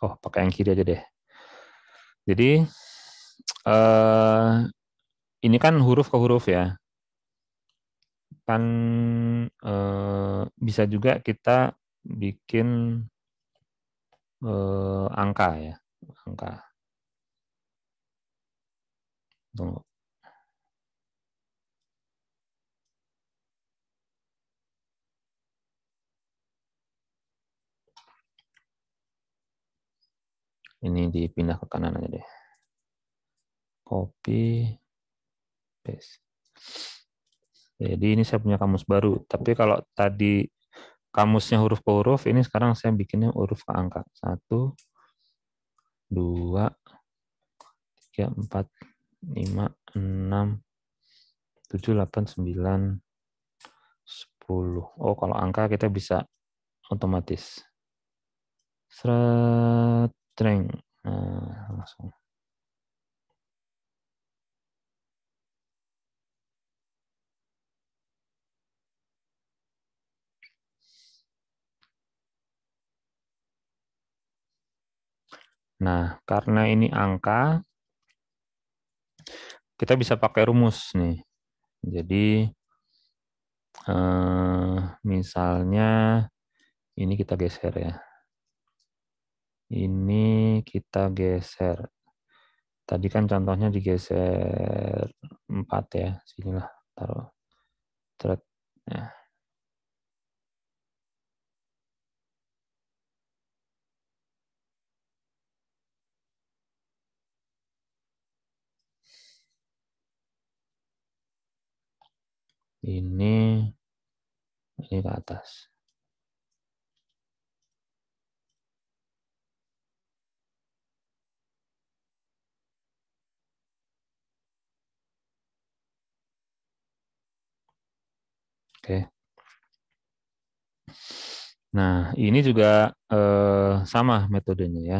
S1: Oh, pakai yang kiri aja deh. Jadi eh, ini kan huruf ke huruf ya. Kan eh, bisa juga kita bikin eh, angka ya, angka. Ini dipindah ke kanan aja deh. Copy, paste. Jadi ini saya punya kamus baru. Tapi kalau tadi kamusnya huruf ke huruf, ini sekarang saya bikinnya huruf ke angka. Satu, dua, tiga, empat, 5, 6, 7, 8, 9, 10. Oh, kalau angka kita bisa otomatis. Seret, dreng. Nah, langsung. Nah, karena ini angka, kita bisa pakai rumus nih. Jadi eh, misalnya ini kita geser ya. Ini kita geser. Tadi kan contohnya digeser 4 ya. Sinilah taruh. Tret. Nah. Ya.
S2: ini ini ke atas.
S1: Oke. Nah, ini juga eh, sama metodenya ya.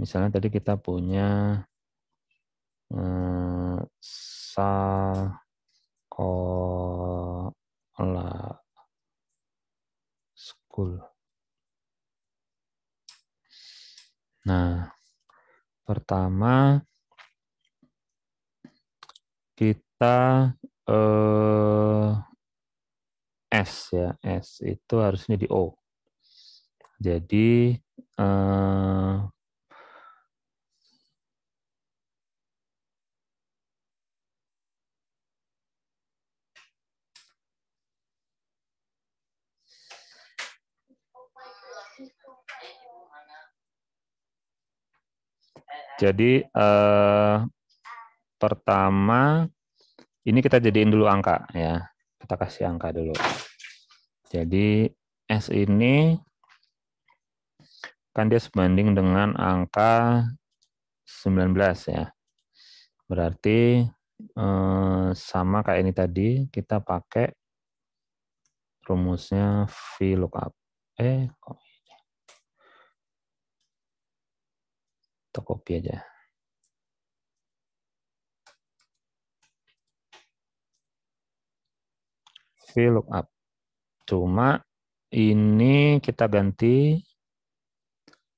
S1: Misalnya tadi kita punya eh, sal sekolah school. Nah, pertama kita eh, S ya, S itu harusnya di O. Jadi eh, Jadi eh, pertama ini kita jadiin dulu angka ya. Kita kasih angka dulu. Jadi S ini kan dia sebanding dengan angka 19 ya. Berarti eh, sama kayak ini tadi kita pakai rumusnya VLOOKUP. Eh kok Kita copy aja. up, Cuma ini kita ganti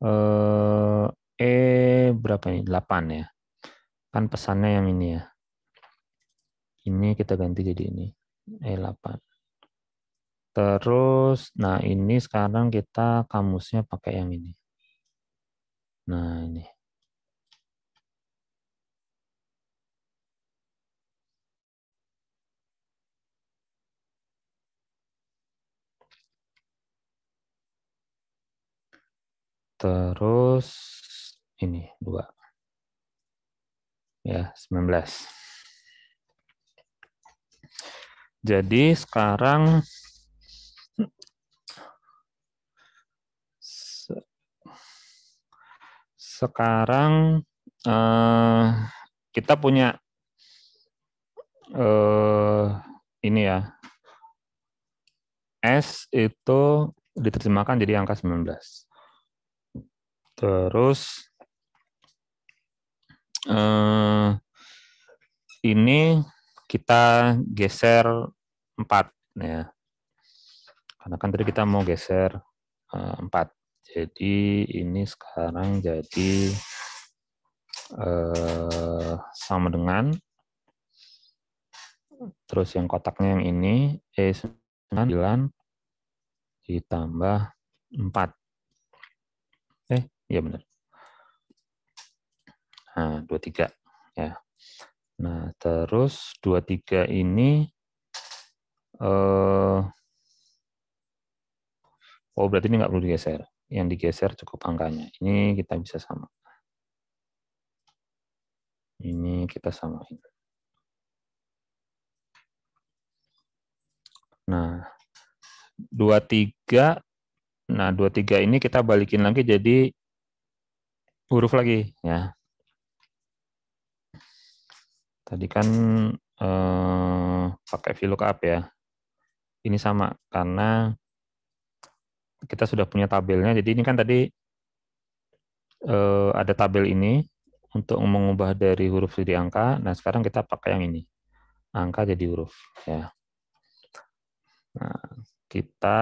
S1: eh, E berapa ini? 8 ya. Kan pesannya yang ini ya. Ini kita ganti jadi ini. E8. Terus, nah ini sekarang kita kamusnya pakai yang ini. Nah ini. Terus ini dua. Ya, 19. Jadi sekarang se sekarang eh, kita punya eh, ini ya S itu diterjemahkan jadi angka 19. Terus eh, ini kita geser empat, ya. Karena kan tadi kita mau geser eh, 4. Jadi ini sekarang jadi eh, sama dengan terus yang kotaknya yang ini E9 ditambah 4 ya benar nah, 23 ya nah terus 23 ini eh, oh berarti ini nggak perlu digeser yang digeser cukup angkanya ini kita bisa sama ini kita samain nah 23 nah 23 ini kita balikin lagi jadi huruf lagi ya. Tadi kan eh, pakai VLOOKUP ya. Ini sama karena kita sudah punya tabelnya. Jadi ini kan tadi eh, ada tabel ini untuk mengubah dari huruf jadi angka. Nah sekarang kita pakai yang ini, angka jadi huruf ya. Nah, kita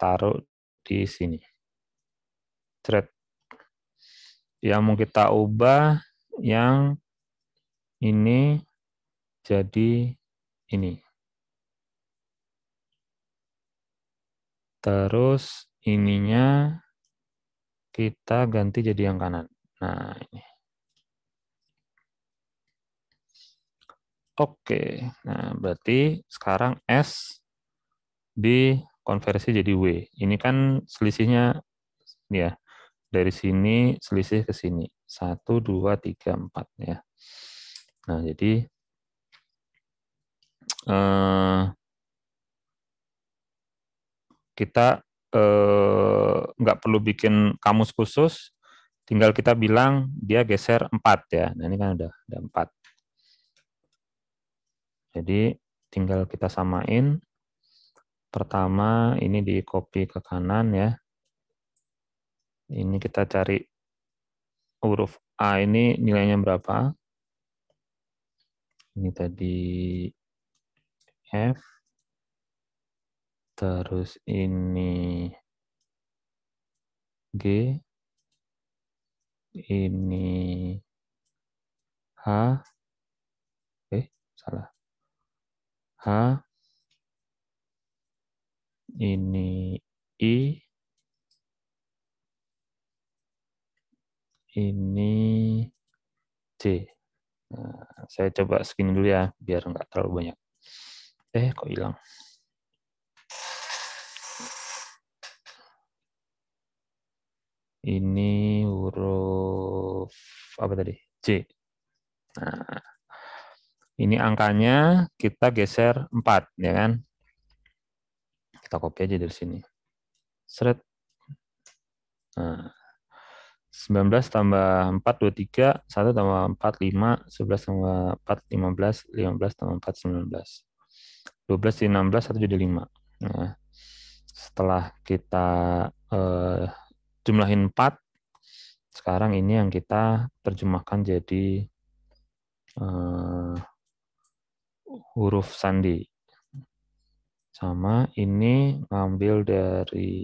S1: taruh di sini. Thread yang mau kita ubah yang ini jadi ini. Terus ininya kita ganti jadi yang kanan. Nah, ini. Oke, nah berarti sekarang S di konversi jadi W. Ini kan selisihnya ya dari sini selisih ke sini. satu dua tiga empat ya. Nah, jadi eh, kita eh, nggak perlu bikin kamus khusus, tinggal kita bilang dia geser empat ya. Nah, ini kan udah ada 4. Jadi tinggal kita samain. Pertama ini di copy ke kanan ya. Ini kita cari huruf A ini nilainya berapa. Ini tadi F. Terus ini G. Ini H. Eh, salah. H. Ini I ini C. Nah, saya coba skin dulu ya, biar nggak terlalu banyak. Eh, kok hilang? Ini huruf apa tadi? C. Nah, ini angkanya kita geser 4, ya kan? Kita copy aja dari sini. Seret. Nah, 19 tambah 4, 23, 1 tambah 4, 5, 11 tambah 4, 15, 15 tambah 4, 19. 12 di 16, 1 jadi 5. Nah, setelah kita eh, jumlahin 4, sekarang ini yang kita terjemahkan jadi eh, huruf sandi. Sama, ini ngambil dari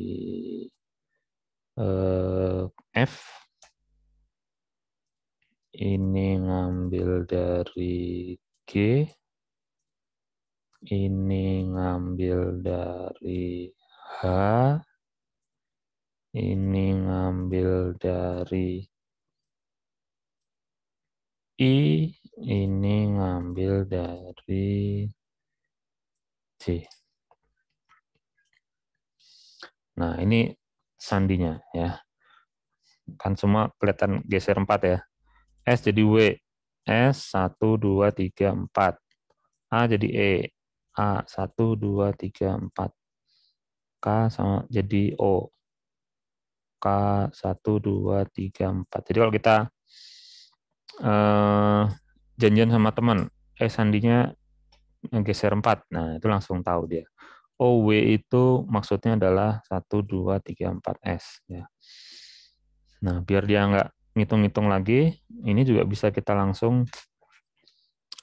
S1: eh, F ini ngambil dari G, ini ngambil dari H, ini ngambil dari I, ini ngambil dari C. Nah, ini sandinya ya. Kan semua kelihatan geser 4 ya. S jadi W. S 1, 2, 3, 4. A jadi E. A 1, 2, 3, 4. K sama jadi O. K 1, 2, 3, 4. Jadi kalau kita eh, janjian sama teman, eh sandinya geser 4. Nah, itu langsung tahu dia. O, W itu maksudnya adalah 1, 2, 3, 4, S. Ya. Nah, biar dia nggak ngitung-ngitung lagi, ini juga bisa kita langsung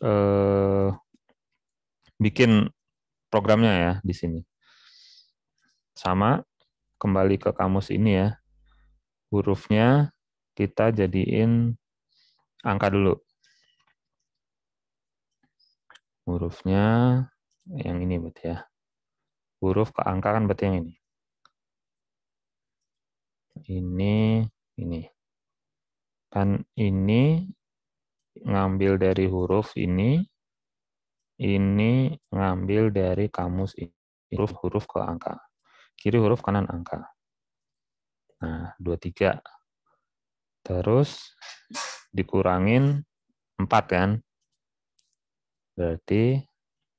S1: eh, bikin programnya ya di sini. Sama, kembali ke kamus ini ya. Hurufnya kita jadiin angka dulu. Hurufnya yang ini berarti ya. Huruf ke angka kan berarti yang ini. Ini, ini kan ini ngambil dari huruf ini, ini ngambil dari kamus ini, huruf-huruf ke angka. Kiri huruf, kanan angka. Nah, 23. Terus dikurangin 4 kan? Berarti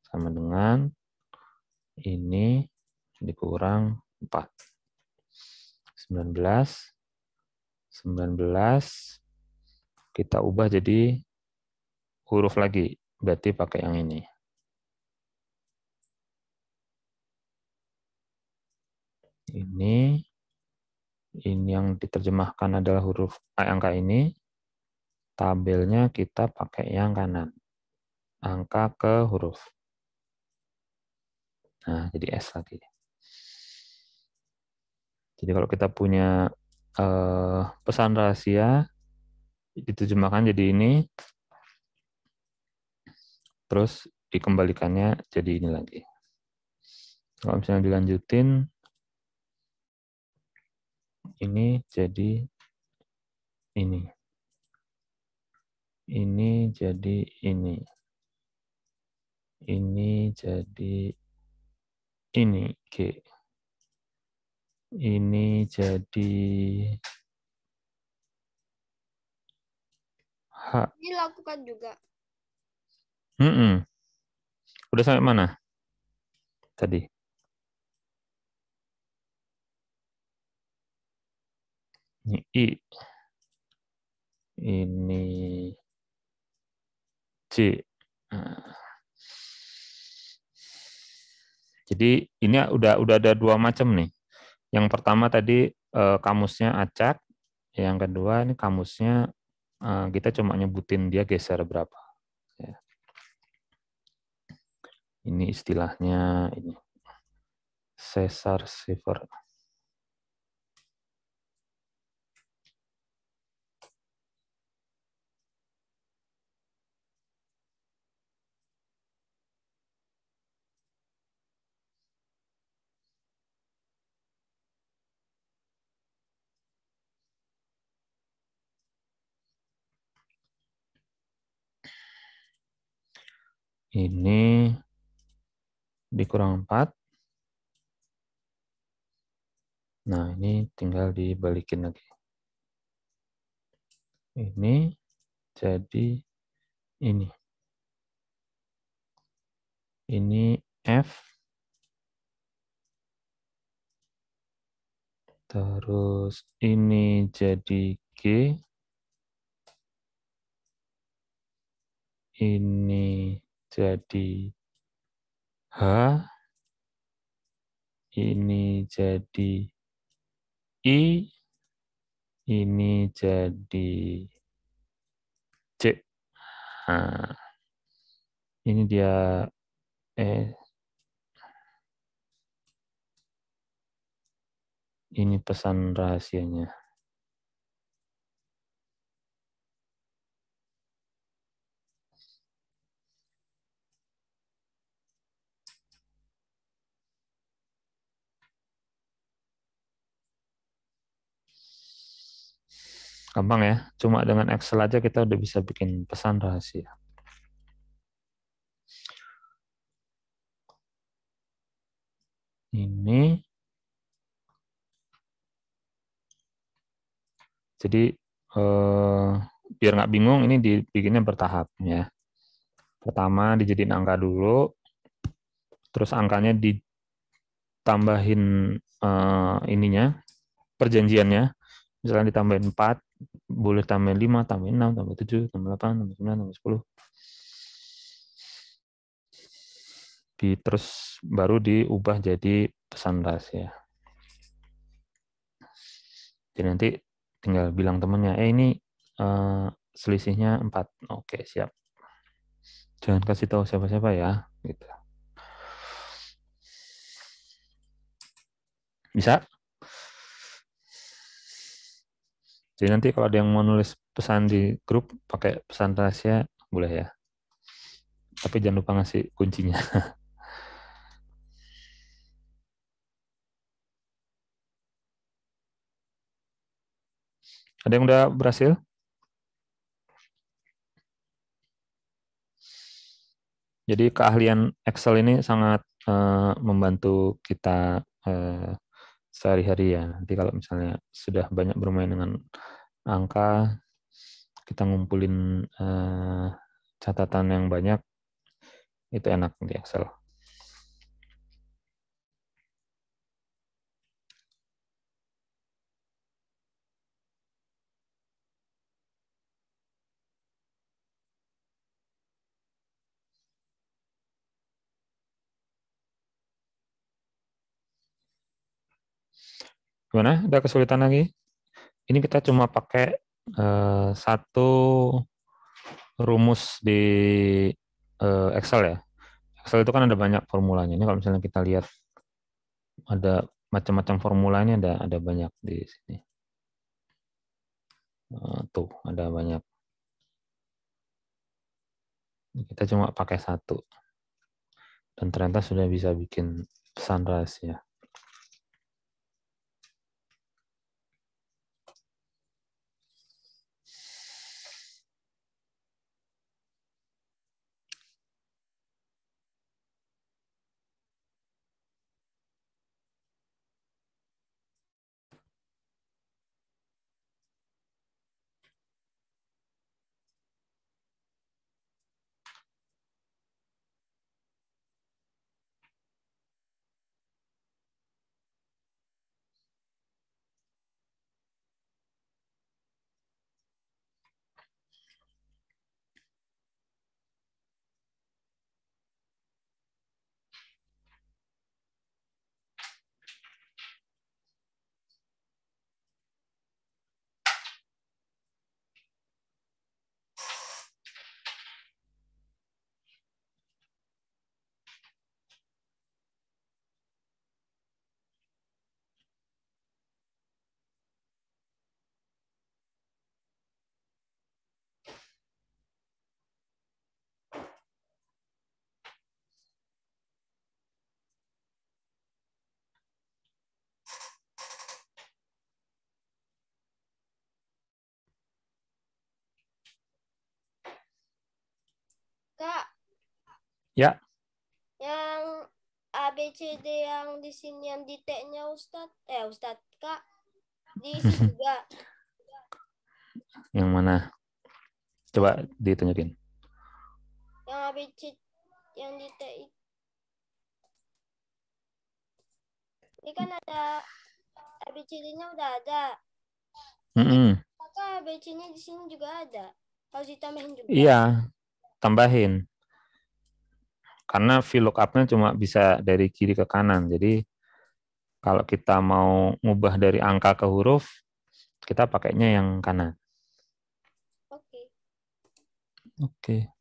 S1: sama dengan ini dikurang 4. 19, 19, kita ubah jadi huruf lagi. Berarti pakai yang ini. Ini ini yang diterjemahkan adalah huruf angka ini. Tabelnya kita pakai yang kanan. Angka ke huruf. Nah, jadi S lagi. Jadi kalau kita punya eh, pesan rahasia, diterjemahkan gitu jadi ini, terus dikembalikannya jadi ini lagi. Kalau misalnya dilanjutin, ini jadi ini. Ini jadi ini. Ini jadi ini. Oke. Ini jadi ini
S2: lakukan juga.
S1: Mm -mm. Udah sampai mana? Tadi. Ini I. Ini C. Nah. Jadi ini udah udah ada dua macam nih. Yang pertama tadi eh, kamusnya acak, yang kedua ini kamusnya Eh, kita cuma nyebutin dia geser berapa. Ya. Ini istilahnya ini sesar Shiver. ini dikurang 4. Nah, ini tinggal dibalikin lagi. Ini jadi ini. Ini F. Terus ini jadi G. Ini jadi H, ini jadi I, ini jadi C. Nah, ini dia E ini pesan rahasianya. Gampang ya, cuma dengan Excel aja kita udah bisa bikin pesan rahasia. Ini jadi eh, biar nggak bingung ini dibikinnya bertahap ya. Pertama dijadiin angka dulu, terus angkanya ditambahin eh, ininya perjanjiannya, misalnya ditambahin 4, boleh tambahin 5, tambahin 6, tambah 7, tambah 8, tambah 9, tambah 10. Di, terus baru diubah jadi pesan rahasia. Ya. Jadi nanti tinggal bilang temennya, eh ini uh, selisihnya 4. Oke, siap. Jangan kasih tahu siapa-siapa ya. gitu. Bisa? Jadi nanti kalau ada yang mau nulis pesan di grup pakai pesan rahasia boleh ya. Tapi jangan lupa ngasih kuncinya. ada yang udah berhasil? Jadi keahlian Excel ini sangat uh, membantu kita uh, sehari-hari ya. Nanti kalau misalnya sudah banyak bermain dengan angka, kita ngumpulin uh, catatan yang banyak, itu enak di Excel. Gimana? Ada kesulitan lagi? Ini kita cuma pakai uh, satu rumus di uh, Excel ya. Excel itu kan ada banyak formulanya. Ini kalau misalnya kita lihat ada macam-macam formulanya ada ada banyak di sini. Eh, tuh, ada banyak. Kita cuma pakai satu. Dan ternyata sudah bisa bikin pesan rahasia. Ya. Kak. Ya.
S2: Yang A B C D yang di sini yang di T-nya Ustad, eh Ustad Kak. Di juga.
S1: yang mana? Coba ditunjukin. Yang A B C, yang di T Ini kan ada A B ABCD-nya udah ada. Mm -hmm. Maka ABC-nya di sini juga ada. Harus ditambahin juga. Iya, tambahin. Karena VLOOKUP-nya cuma bisa dari kiri ke kanan. Jadi kalau kita mau ngubah dari angka ke huruf, kita pakainya yang kanan. Oke. Okay. Oke. Okay.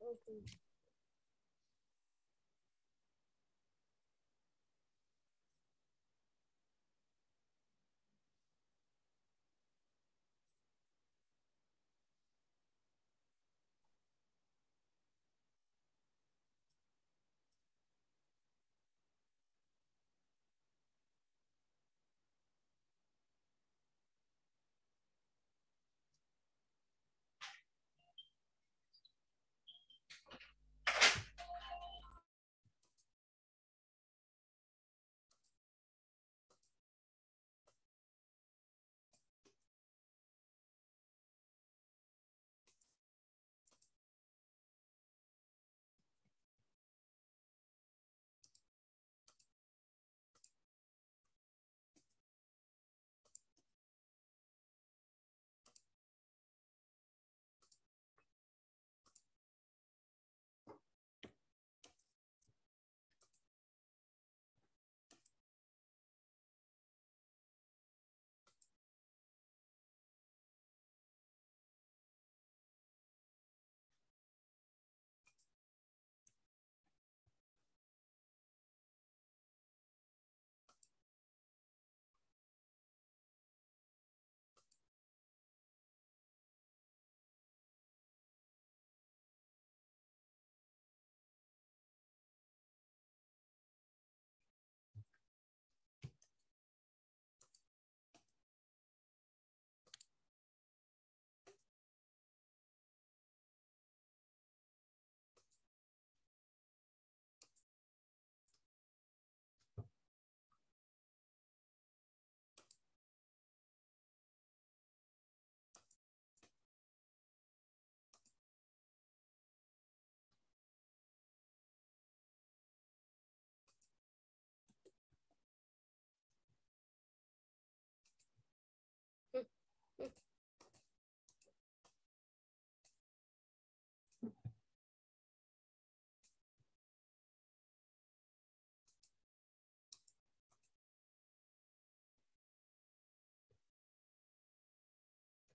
S2: Okay.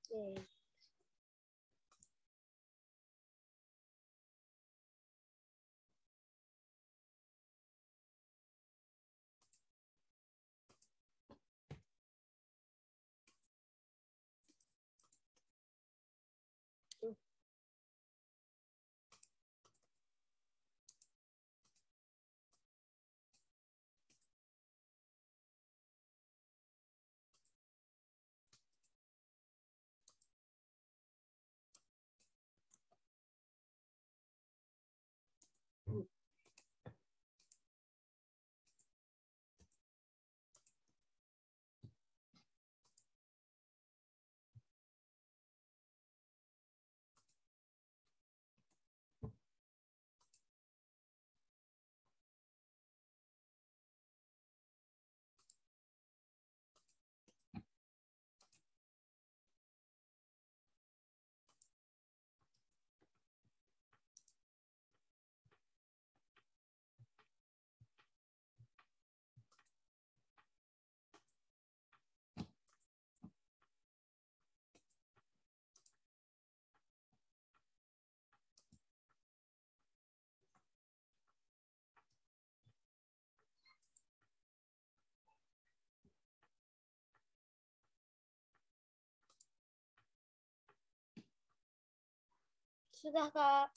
S2: day. Sudah, Kak.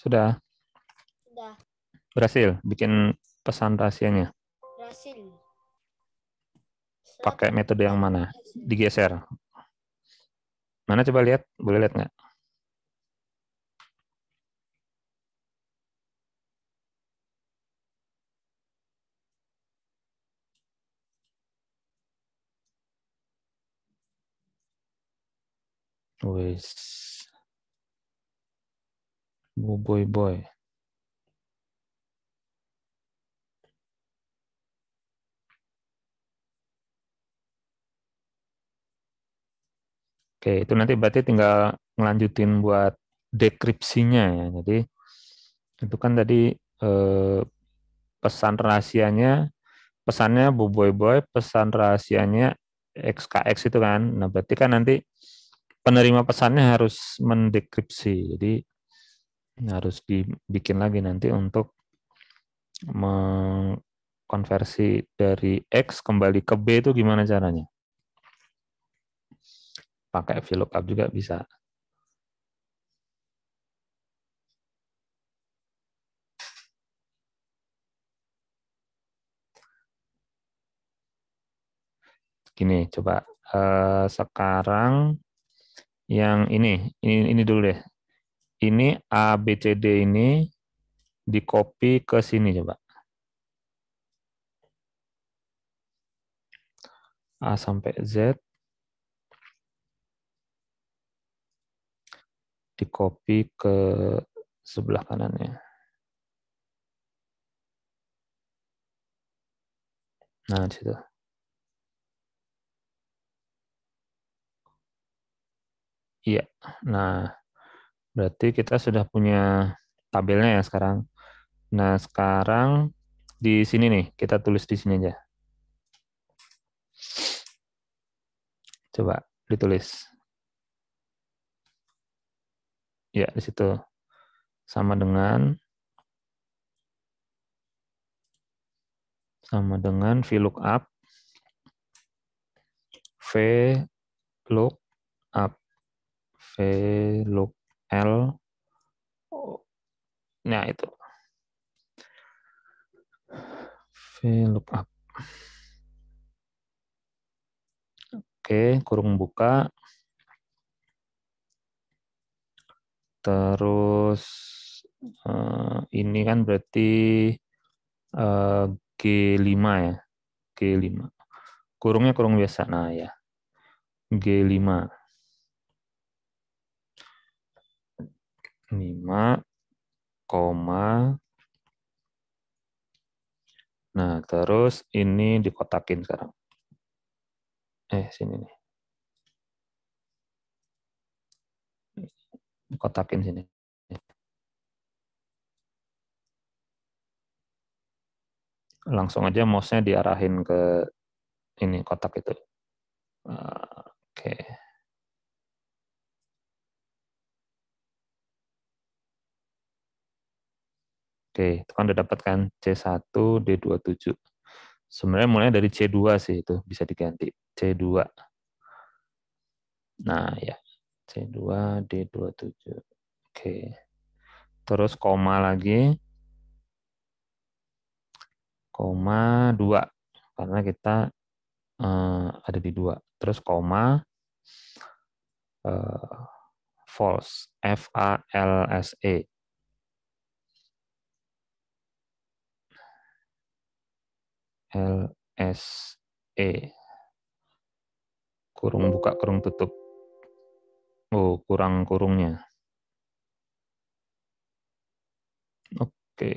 S1: Sudah. Sudah. Berhasil bikin pesan rahasianya. Berhasil. Pakai metode yang mana? Digeser. Mana coba lihat? Boleh lihat nggak? Wes. Bu boy boy. Oke, itu nanti berarti tinggal ngelanjutin buat dekripsinya ya. Jadi itu kan tadi eh, pesan rahasianya, pesannya bu boy boy, pesan rahasianya XKX itu kan. Nah, berarti kan nanti penerima pesannya harus mendekripsi. Jadi harus dibikin lagi nanti untuk mengkonversi dari X kembali ke B itu gimana caranya? Pakai VLOOKUP juga bisa. Gini, coba eh, sekarang yang ini, ini ini dulu deh. Ini A B C D ini di copy ke sini coba. A sampai Z di copy ke sebelah kanannya. Nah, di situ. Iya. Nah, berarti kita sudah punya tabelnya ya sekarang. Nah, sekarang di sini nih, kita tulis di sini aja. Coba ditulis. Ya, di situ. Sama dengan sama dengan VLOOKUP vlookup VLOOK L. Nah, itu. VLOOKUP. Oke, kurung buka. Terus eh, ini kan berarti eh, G5 ya. G5. Kurungnya kurung biasa. Nah, ya. G5. 5, koma. Nah, terus ini dikotakin sekarang. Eh, sini nih. Dikotakin sini. Langsung aja mouse-nya diarahin ke ini kotak itu. Nah, oke. Okay. D. Itu kan udah dapat kan C1 D27. Sebenarnya mulai dari C2 sih itu bisa diganti C2. Nah, ya. C2 D27. Oke. Terus koma lagi. Koma 2 karena kita uh, ada di 2. Terus koma Uh, false F A L S E LSE kurung buka kurung tutup oh kurang kurungnya oke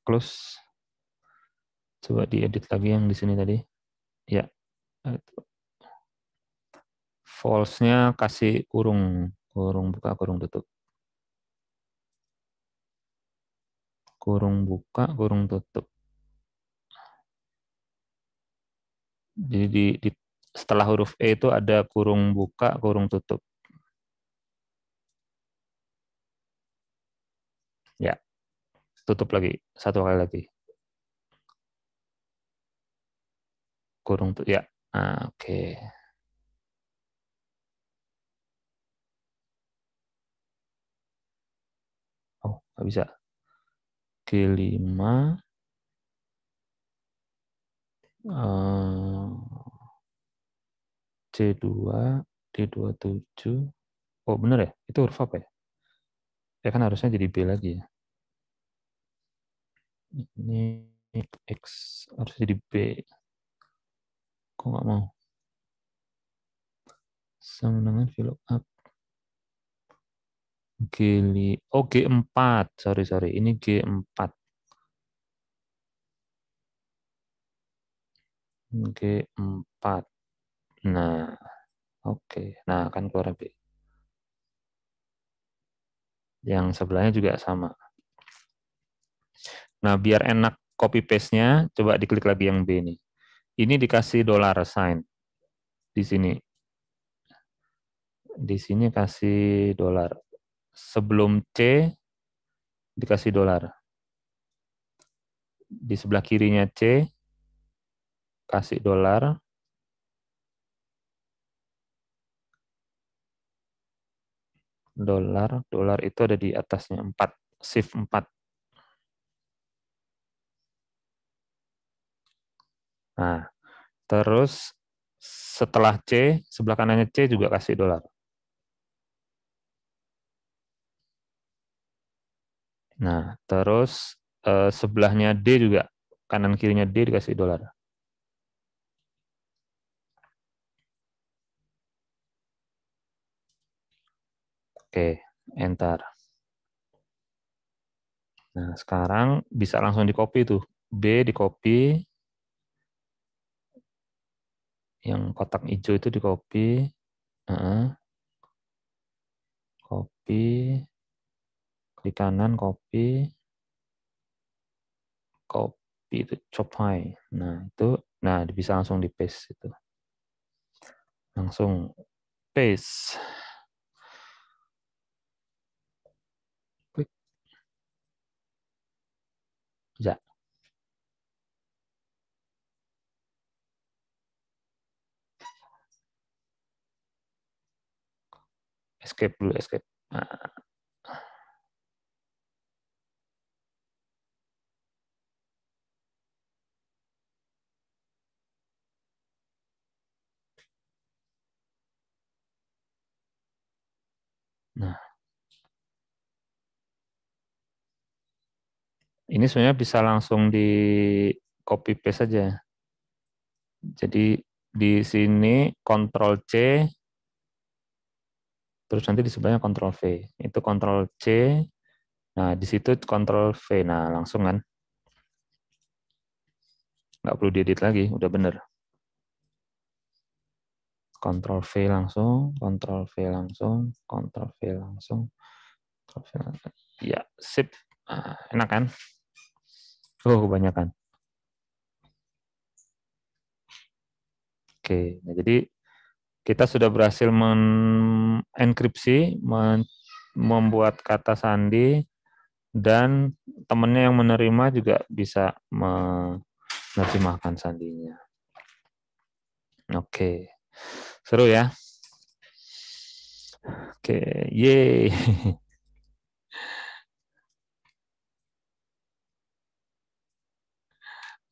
S1: close coba diedit lagi yang di sini tadi ya false-nya kasih kurung kurung buka kurung tutup kurung buka, kurung tutup. Jadi di, di setelah huruf E itu ada kurung buka, kurung tutup. Ya, tutup lagi, satu kali lagi. Kurung tutup, ya. Ah, Oke. Okay. Oh, nggak bisa di 5 C2 D27 oh bener ya itu huruf apa ya ya kan harusnya jadi B lagi ya ini X harus jadi B kok nggak mau sama dengan filok up G5. Oh, G4. Sorry, sorry. Ini G4. G4. Nah, oke. Okay. Nah, akan keluar B. Yang sebelahnya juga sama. Nah, biar enak copy paste-nya, coba diklik lagi yang B ini. Ini dikasih dollar sign di sini. Di sini kasih dolar sebelum C dikasih dolar. Di sebelah kirinya C kasih dolar. Dolar, dolar itu ada di atasnya 4, shift 4. Nah, terus setelah C, sebelah kanannya C juga kasih dolar. Nah, terus uh, sebelahnya D juga. Kanan kirinya D dikasih dolar. Oke, enter. Nah, sekarang bisa langsung di copy tuh. B di copy. Yang kotak hijau itu di copy. Uh -huh. Copy di kanan copy copy itu Shopify nah itu nah bisa langsung di paste itu langsung paste klik ya escape dulu
S2: escape nah.
S1: Ini sebenarnya bisa langsung di copy paste saja. Jadi di sini Ctrl C, terus nanti di sebelahnya Ctrl V. Itu Ctrl C, nah di situ Ctrl V. Nah langsung kan. Nggak perlu diedit lagi, udah bener. Ctrl V langsung, Ctrl V langsung, Ctrl V langsung. Ctrl v langsung. Ya, sip. Ah, enak kan? Oh, kebanyakan. Oke, nah jadi kita sudah berhasil mengenkripsi men membuat kata sandi, dan temannya yang menerima juga bisa menerjemahkan sandinya. Oke, seru ya. Oke, yeay.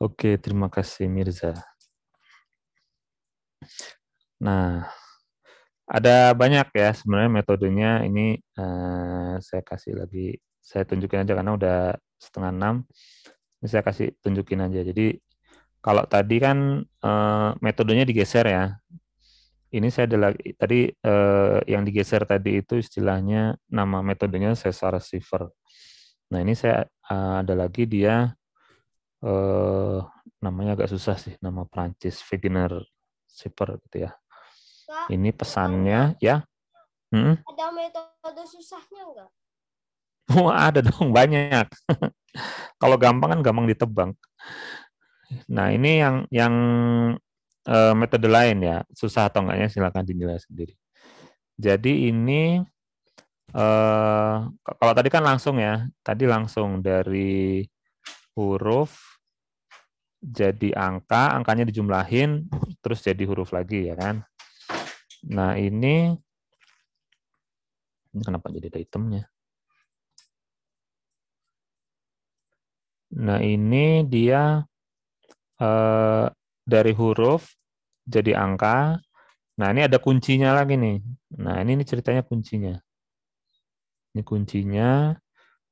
S1: Oke, terima kasih Mirza. Nah, ada banyak ya sebenarnya metodenya. Ini eh, saya kasih lagi, saya tunjukin aja karena udah setengah enam. Ini saya kasih tunjukin aja. Jadi kalau tadi kan eh, metodenya digeser ya. Ini saya ada lagi, tadi eh, yang digeser tadi itu istilahnya nama metodenya sesar receiver. Nah ini saya eh, ada lagi dia eh, namanya agak susah sih nama Prancis Wegener super gitu ya. Kak, Ini pesannya ada, ya. Hmm? Ada
S2: metode susahnya enggak?
S1: Wah, oh, ada dong banyak. Kalau gampang kan gampang ditebang. Nah, ini yang yang eh, metode lain ya. Susah atau enggaknya silakan dinilai sendiri. Jadi ini eh, kalau tadi kan langsung ya. Tadi langsung dari huruf jadi angka, angkanya dijumlahin, terus jadi huruf lagi, ya kan? Nah, ini, ini kenapa jadi ada itemnya? Nah, ini dia eh, dari huruf jadi angka. Nah, ini ada kuncinya lagi nih. Nah, ini, ini ceritanya kuncinya. Ini kuncinya.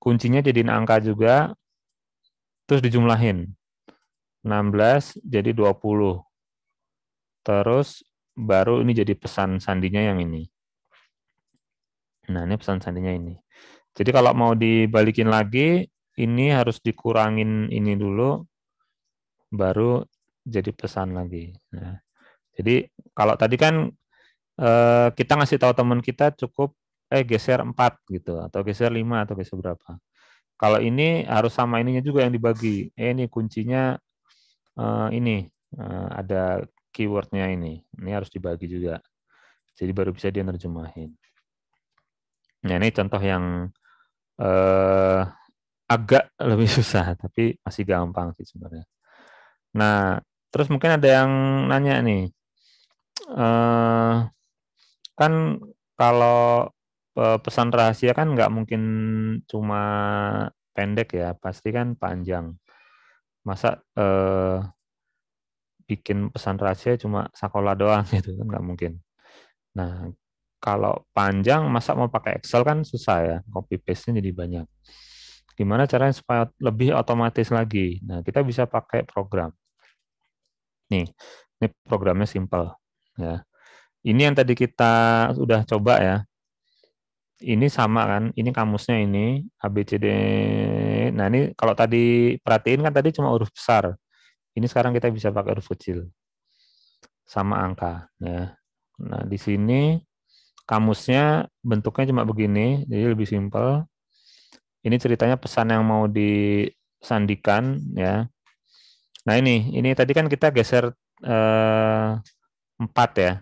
S1: Kuncinya jadiin angka juga, terus dijumlahin. 16 jadi 20. Terus baru ini jadi pesan sandinya yang ini. Nah, ini pesan sandinya ini. Jadi kalau mau dibalikin lagi, ini harus dikurangin ini dulu, baru jadi pesan lagi. Nah, jadi kalau tadi kan eh, kita ngasih tahu teman kita cukup eh geser 4 gitu, atau geser 5, atau geser berapa. Kalau ini harus sama ininya juga yang dibagi. Eh, ini kuncinya Eh, ini eh, ada keywordnya ini. Ini harus dibagi juga. Jadi baru bisa dia nerjemahin. Nah ini contoh yang uh, agak lebih susah, tapi masih gampang sih sebenarnya. Nah terus mungkin ada yang nanya nih, uh, kan kalau pesan rahasia kan nggak mungkin cuma pendek ya, pasti kan panjang masa eh, bikin pesan rahasia cuma sekolah doang gitu kan nggak mungkin. Nah kalau panjang masa mau pakai Excel kan susah ya copy paste-nya jadi banyak. Gimana caranya supaya lebih otomatis lagi? Nah kita bisa pakai program. Nih ini programnya simple ya. Ini yang tadi kita sudah coba ya ini sama kan, ini kamusnya ini A B C D. Nah, ini kalau tadi perhatiin kan tadi cuma huruf besar. Ini sekarang kita bisa pakai huruf kecil. Sama angka ya. Nah, di sini kamusnya bentuknya cuma begini, jadi lebih simpel. Ini ceritanya pesan yang mau disandikan ya. Nah, ini ini tadi kan kita geser eh, empat ya.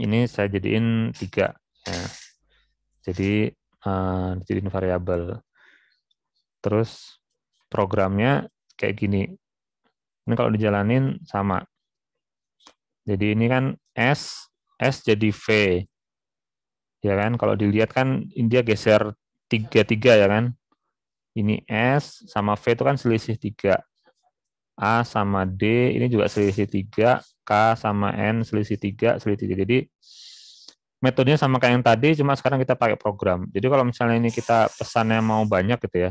S1: Ini saya jadiin tiga. ya. Jadi uh, dijadiin variabel. Terus programnya kayak gini. Ini kalau dijalanin sama. Jadi ini kan S, S jadi V. Ya kan, kalau dilihat kan dia geser tiga tiga ya kan. Ini S sama V itu kan selisih tiga. A sama D ini juga selisih tiga. K sama N selisih tiga, selisih tiga. Jadi metodenya sama kayak yang tadi, cuma sekarang kita pakai program. Jadi kalau misalnya ini kita pesannya mau banyak gitu ya,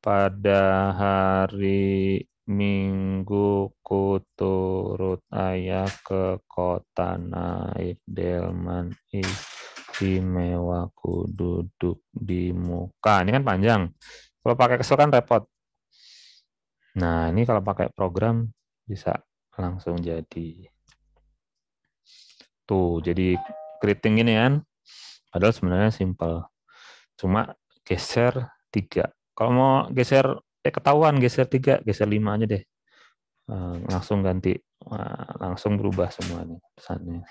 S1: pada hari Minggu kuturut ayah ke kota naik delman istimewa ku duduk di muka. Ini kan panjang. Kalau pakai kesel kan repot. Nah, ini kalau pakai program bisa langsung jadi. Tuh, jadi keriting ini kan. Padahal sebenarnya simple Cuma geser tiga. Kalau mau geser eh, ketahuan geser tiga, geser lima aja deh. Eh, langsung ganti langsung berubah semuanya pesannya.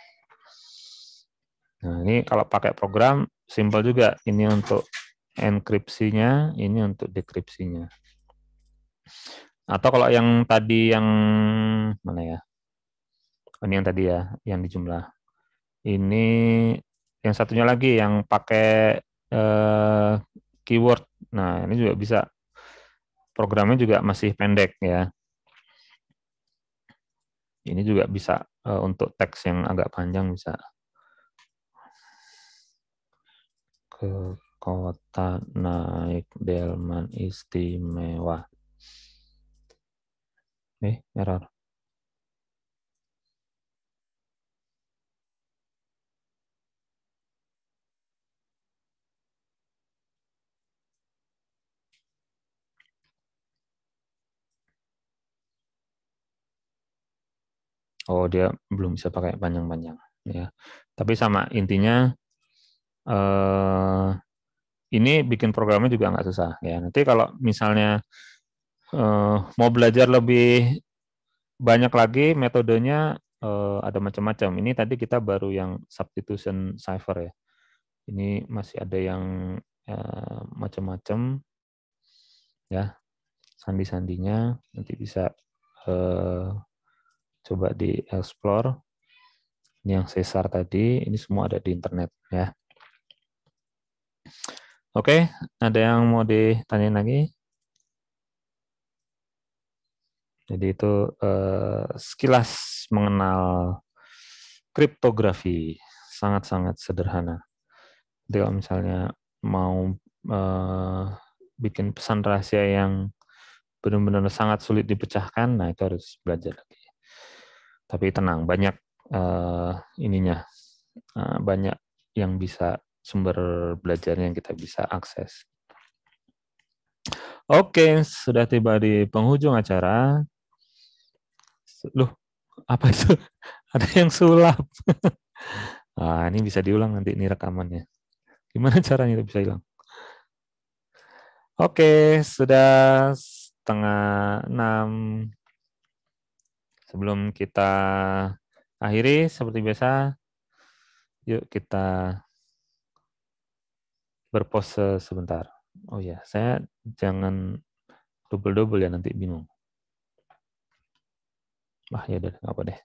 S1: Nah, ini kalau pakai program simple juga. Ini untuk enkripsinya, ini untuk dekripsinya. Atau kalau yang tadi yang mana ya? Oh, ini yang tadi ya, yang di jumlah. Ini yang satunya lagi yang pakai eh, keyword. Nah, ini juga bisa programnya juga masih pendek ya. Ini juga bisa eh, untuk teks yang agak panjang bisa ke kota naik delman istimewa. Eh, error. oh dia belum bisa pakai panjang-panjang ya tapi sama intinya eh, ini bikin programnya juga nggak susah ya nanti kalau misalnya eh, mau belajar lebih banyak lagi metodenya eh, ada macam-macam ini tadi kita baru yang substitution cipher ya ini masih ada yang eh, macam-macam ya sandi-sandinya nanti bisa eh, coba di explore. Ini yang sesar tadi, ini semua ada di internet ya. Oke, ada yang mau ditanyain lagi? Jadi itu eh, sekilas mengenal kriptografi sangat-sangat sederhana. Jadi kalau misalnya mau eh, bikin pesan rahasia yang benar-benar sangat sulit dipecahkan, nah itu harus belajar lagi. Tapi tenang, banyak uh, ininya, uh, banyak yang bisa sumber belajar yang kita bisa akses. Oke, sudah tiba di penghujung acara. Loh, apa itu? Ada yang sulap. Nah, ini bisa diulang nanti ini rekamannya. Gimana caranya itu bisa hilang? Oke, sudah setengah enam Sebelum kita akhiri, seperti biasa, yuk kita berpose sebentar. Oh ya, saya jangan double-double ya, nanti bingung. Wah ya udah, apa deh.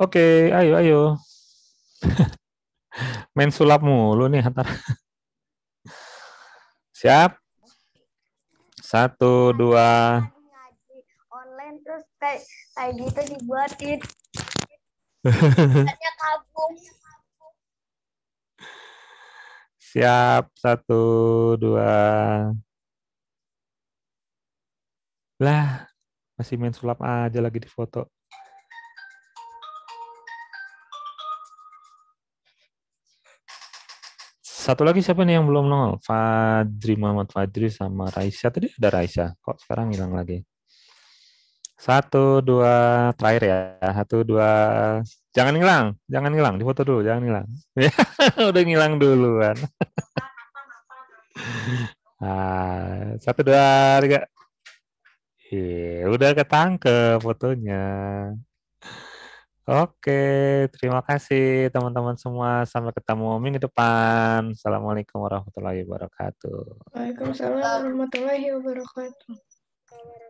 S1: Oke, ayo, ayo. Main sulap mulu nih, Hantar. Siap? Satu, dua.
S2: Online terus kayak kayak gitu dibuatin
S1: Hanya kabung. Siap, satu, dua. Lah, masih main sulap aja lagi di foto. Satu lagi siapa nih yang belum nongol? Fadri Muhammad Fadri sama Raisa. Tadi ada Raisa, kok sekarang hilang lagi? Satu, dua, terakhir ya. Satu, dua, jangan hilang, jangan hilang, di foto dulu, jangan hilang. Udah ngilang duluan. Ah, satu, dua, tiga. Iya, udah ketangkep fotonya. Oke, terima kasih teman-teman semua. Sampai ketemu minggu depan. Assalamualaikum warahmatullahi wabarakatuh. Waalaikumsalam
S2: warahmatullahi wabarakatuh.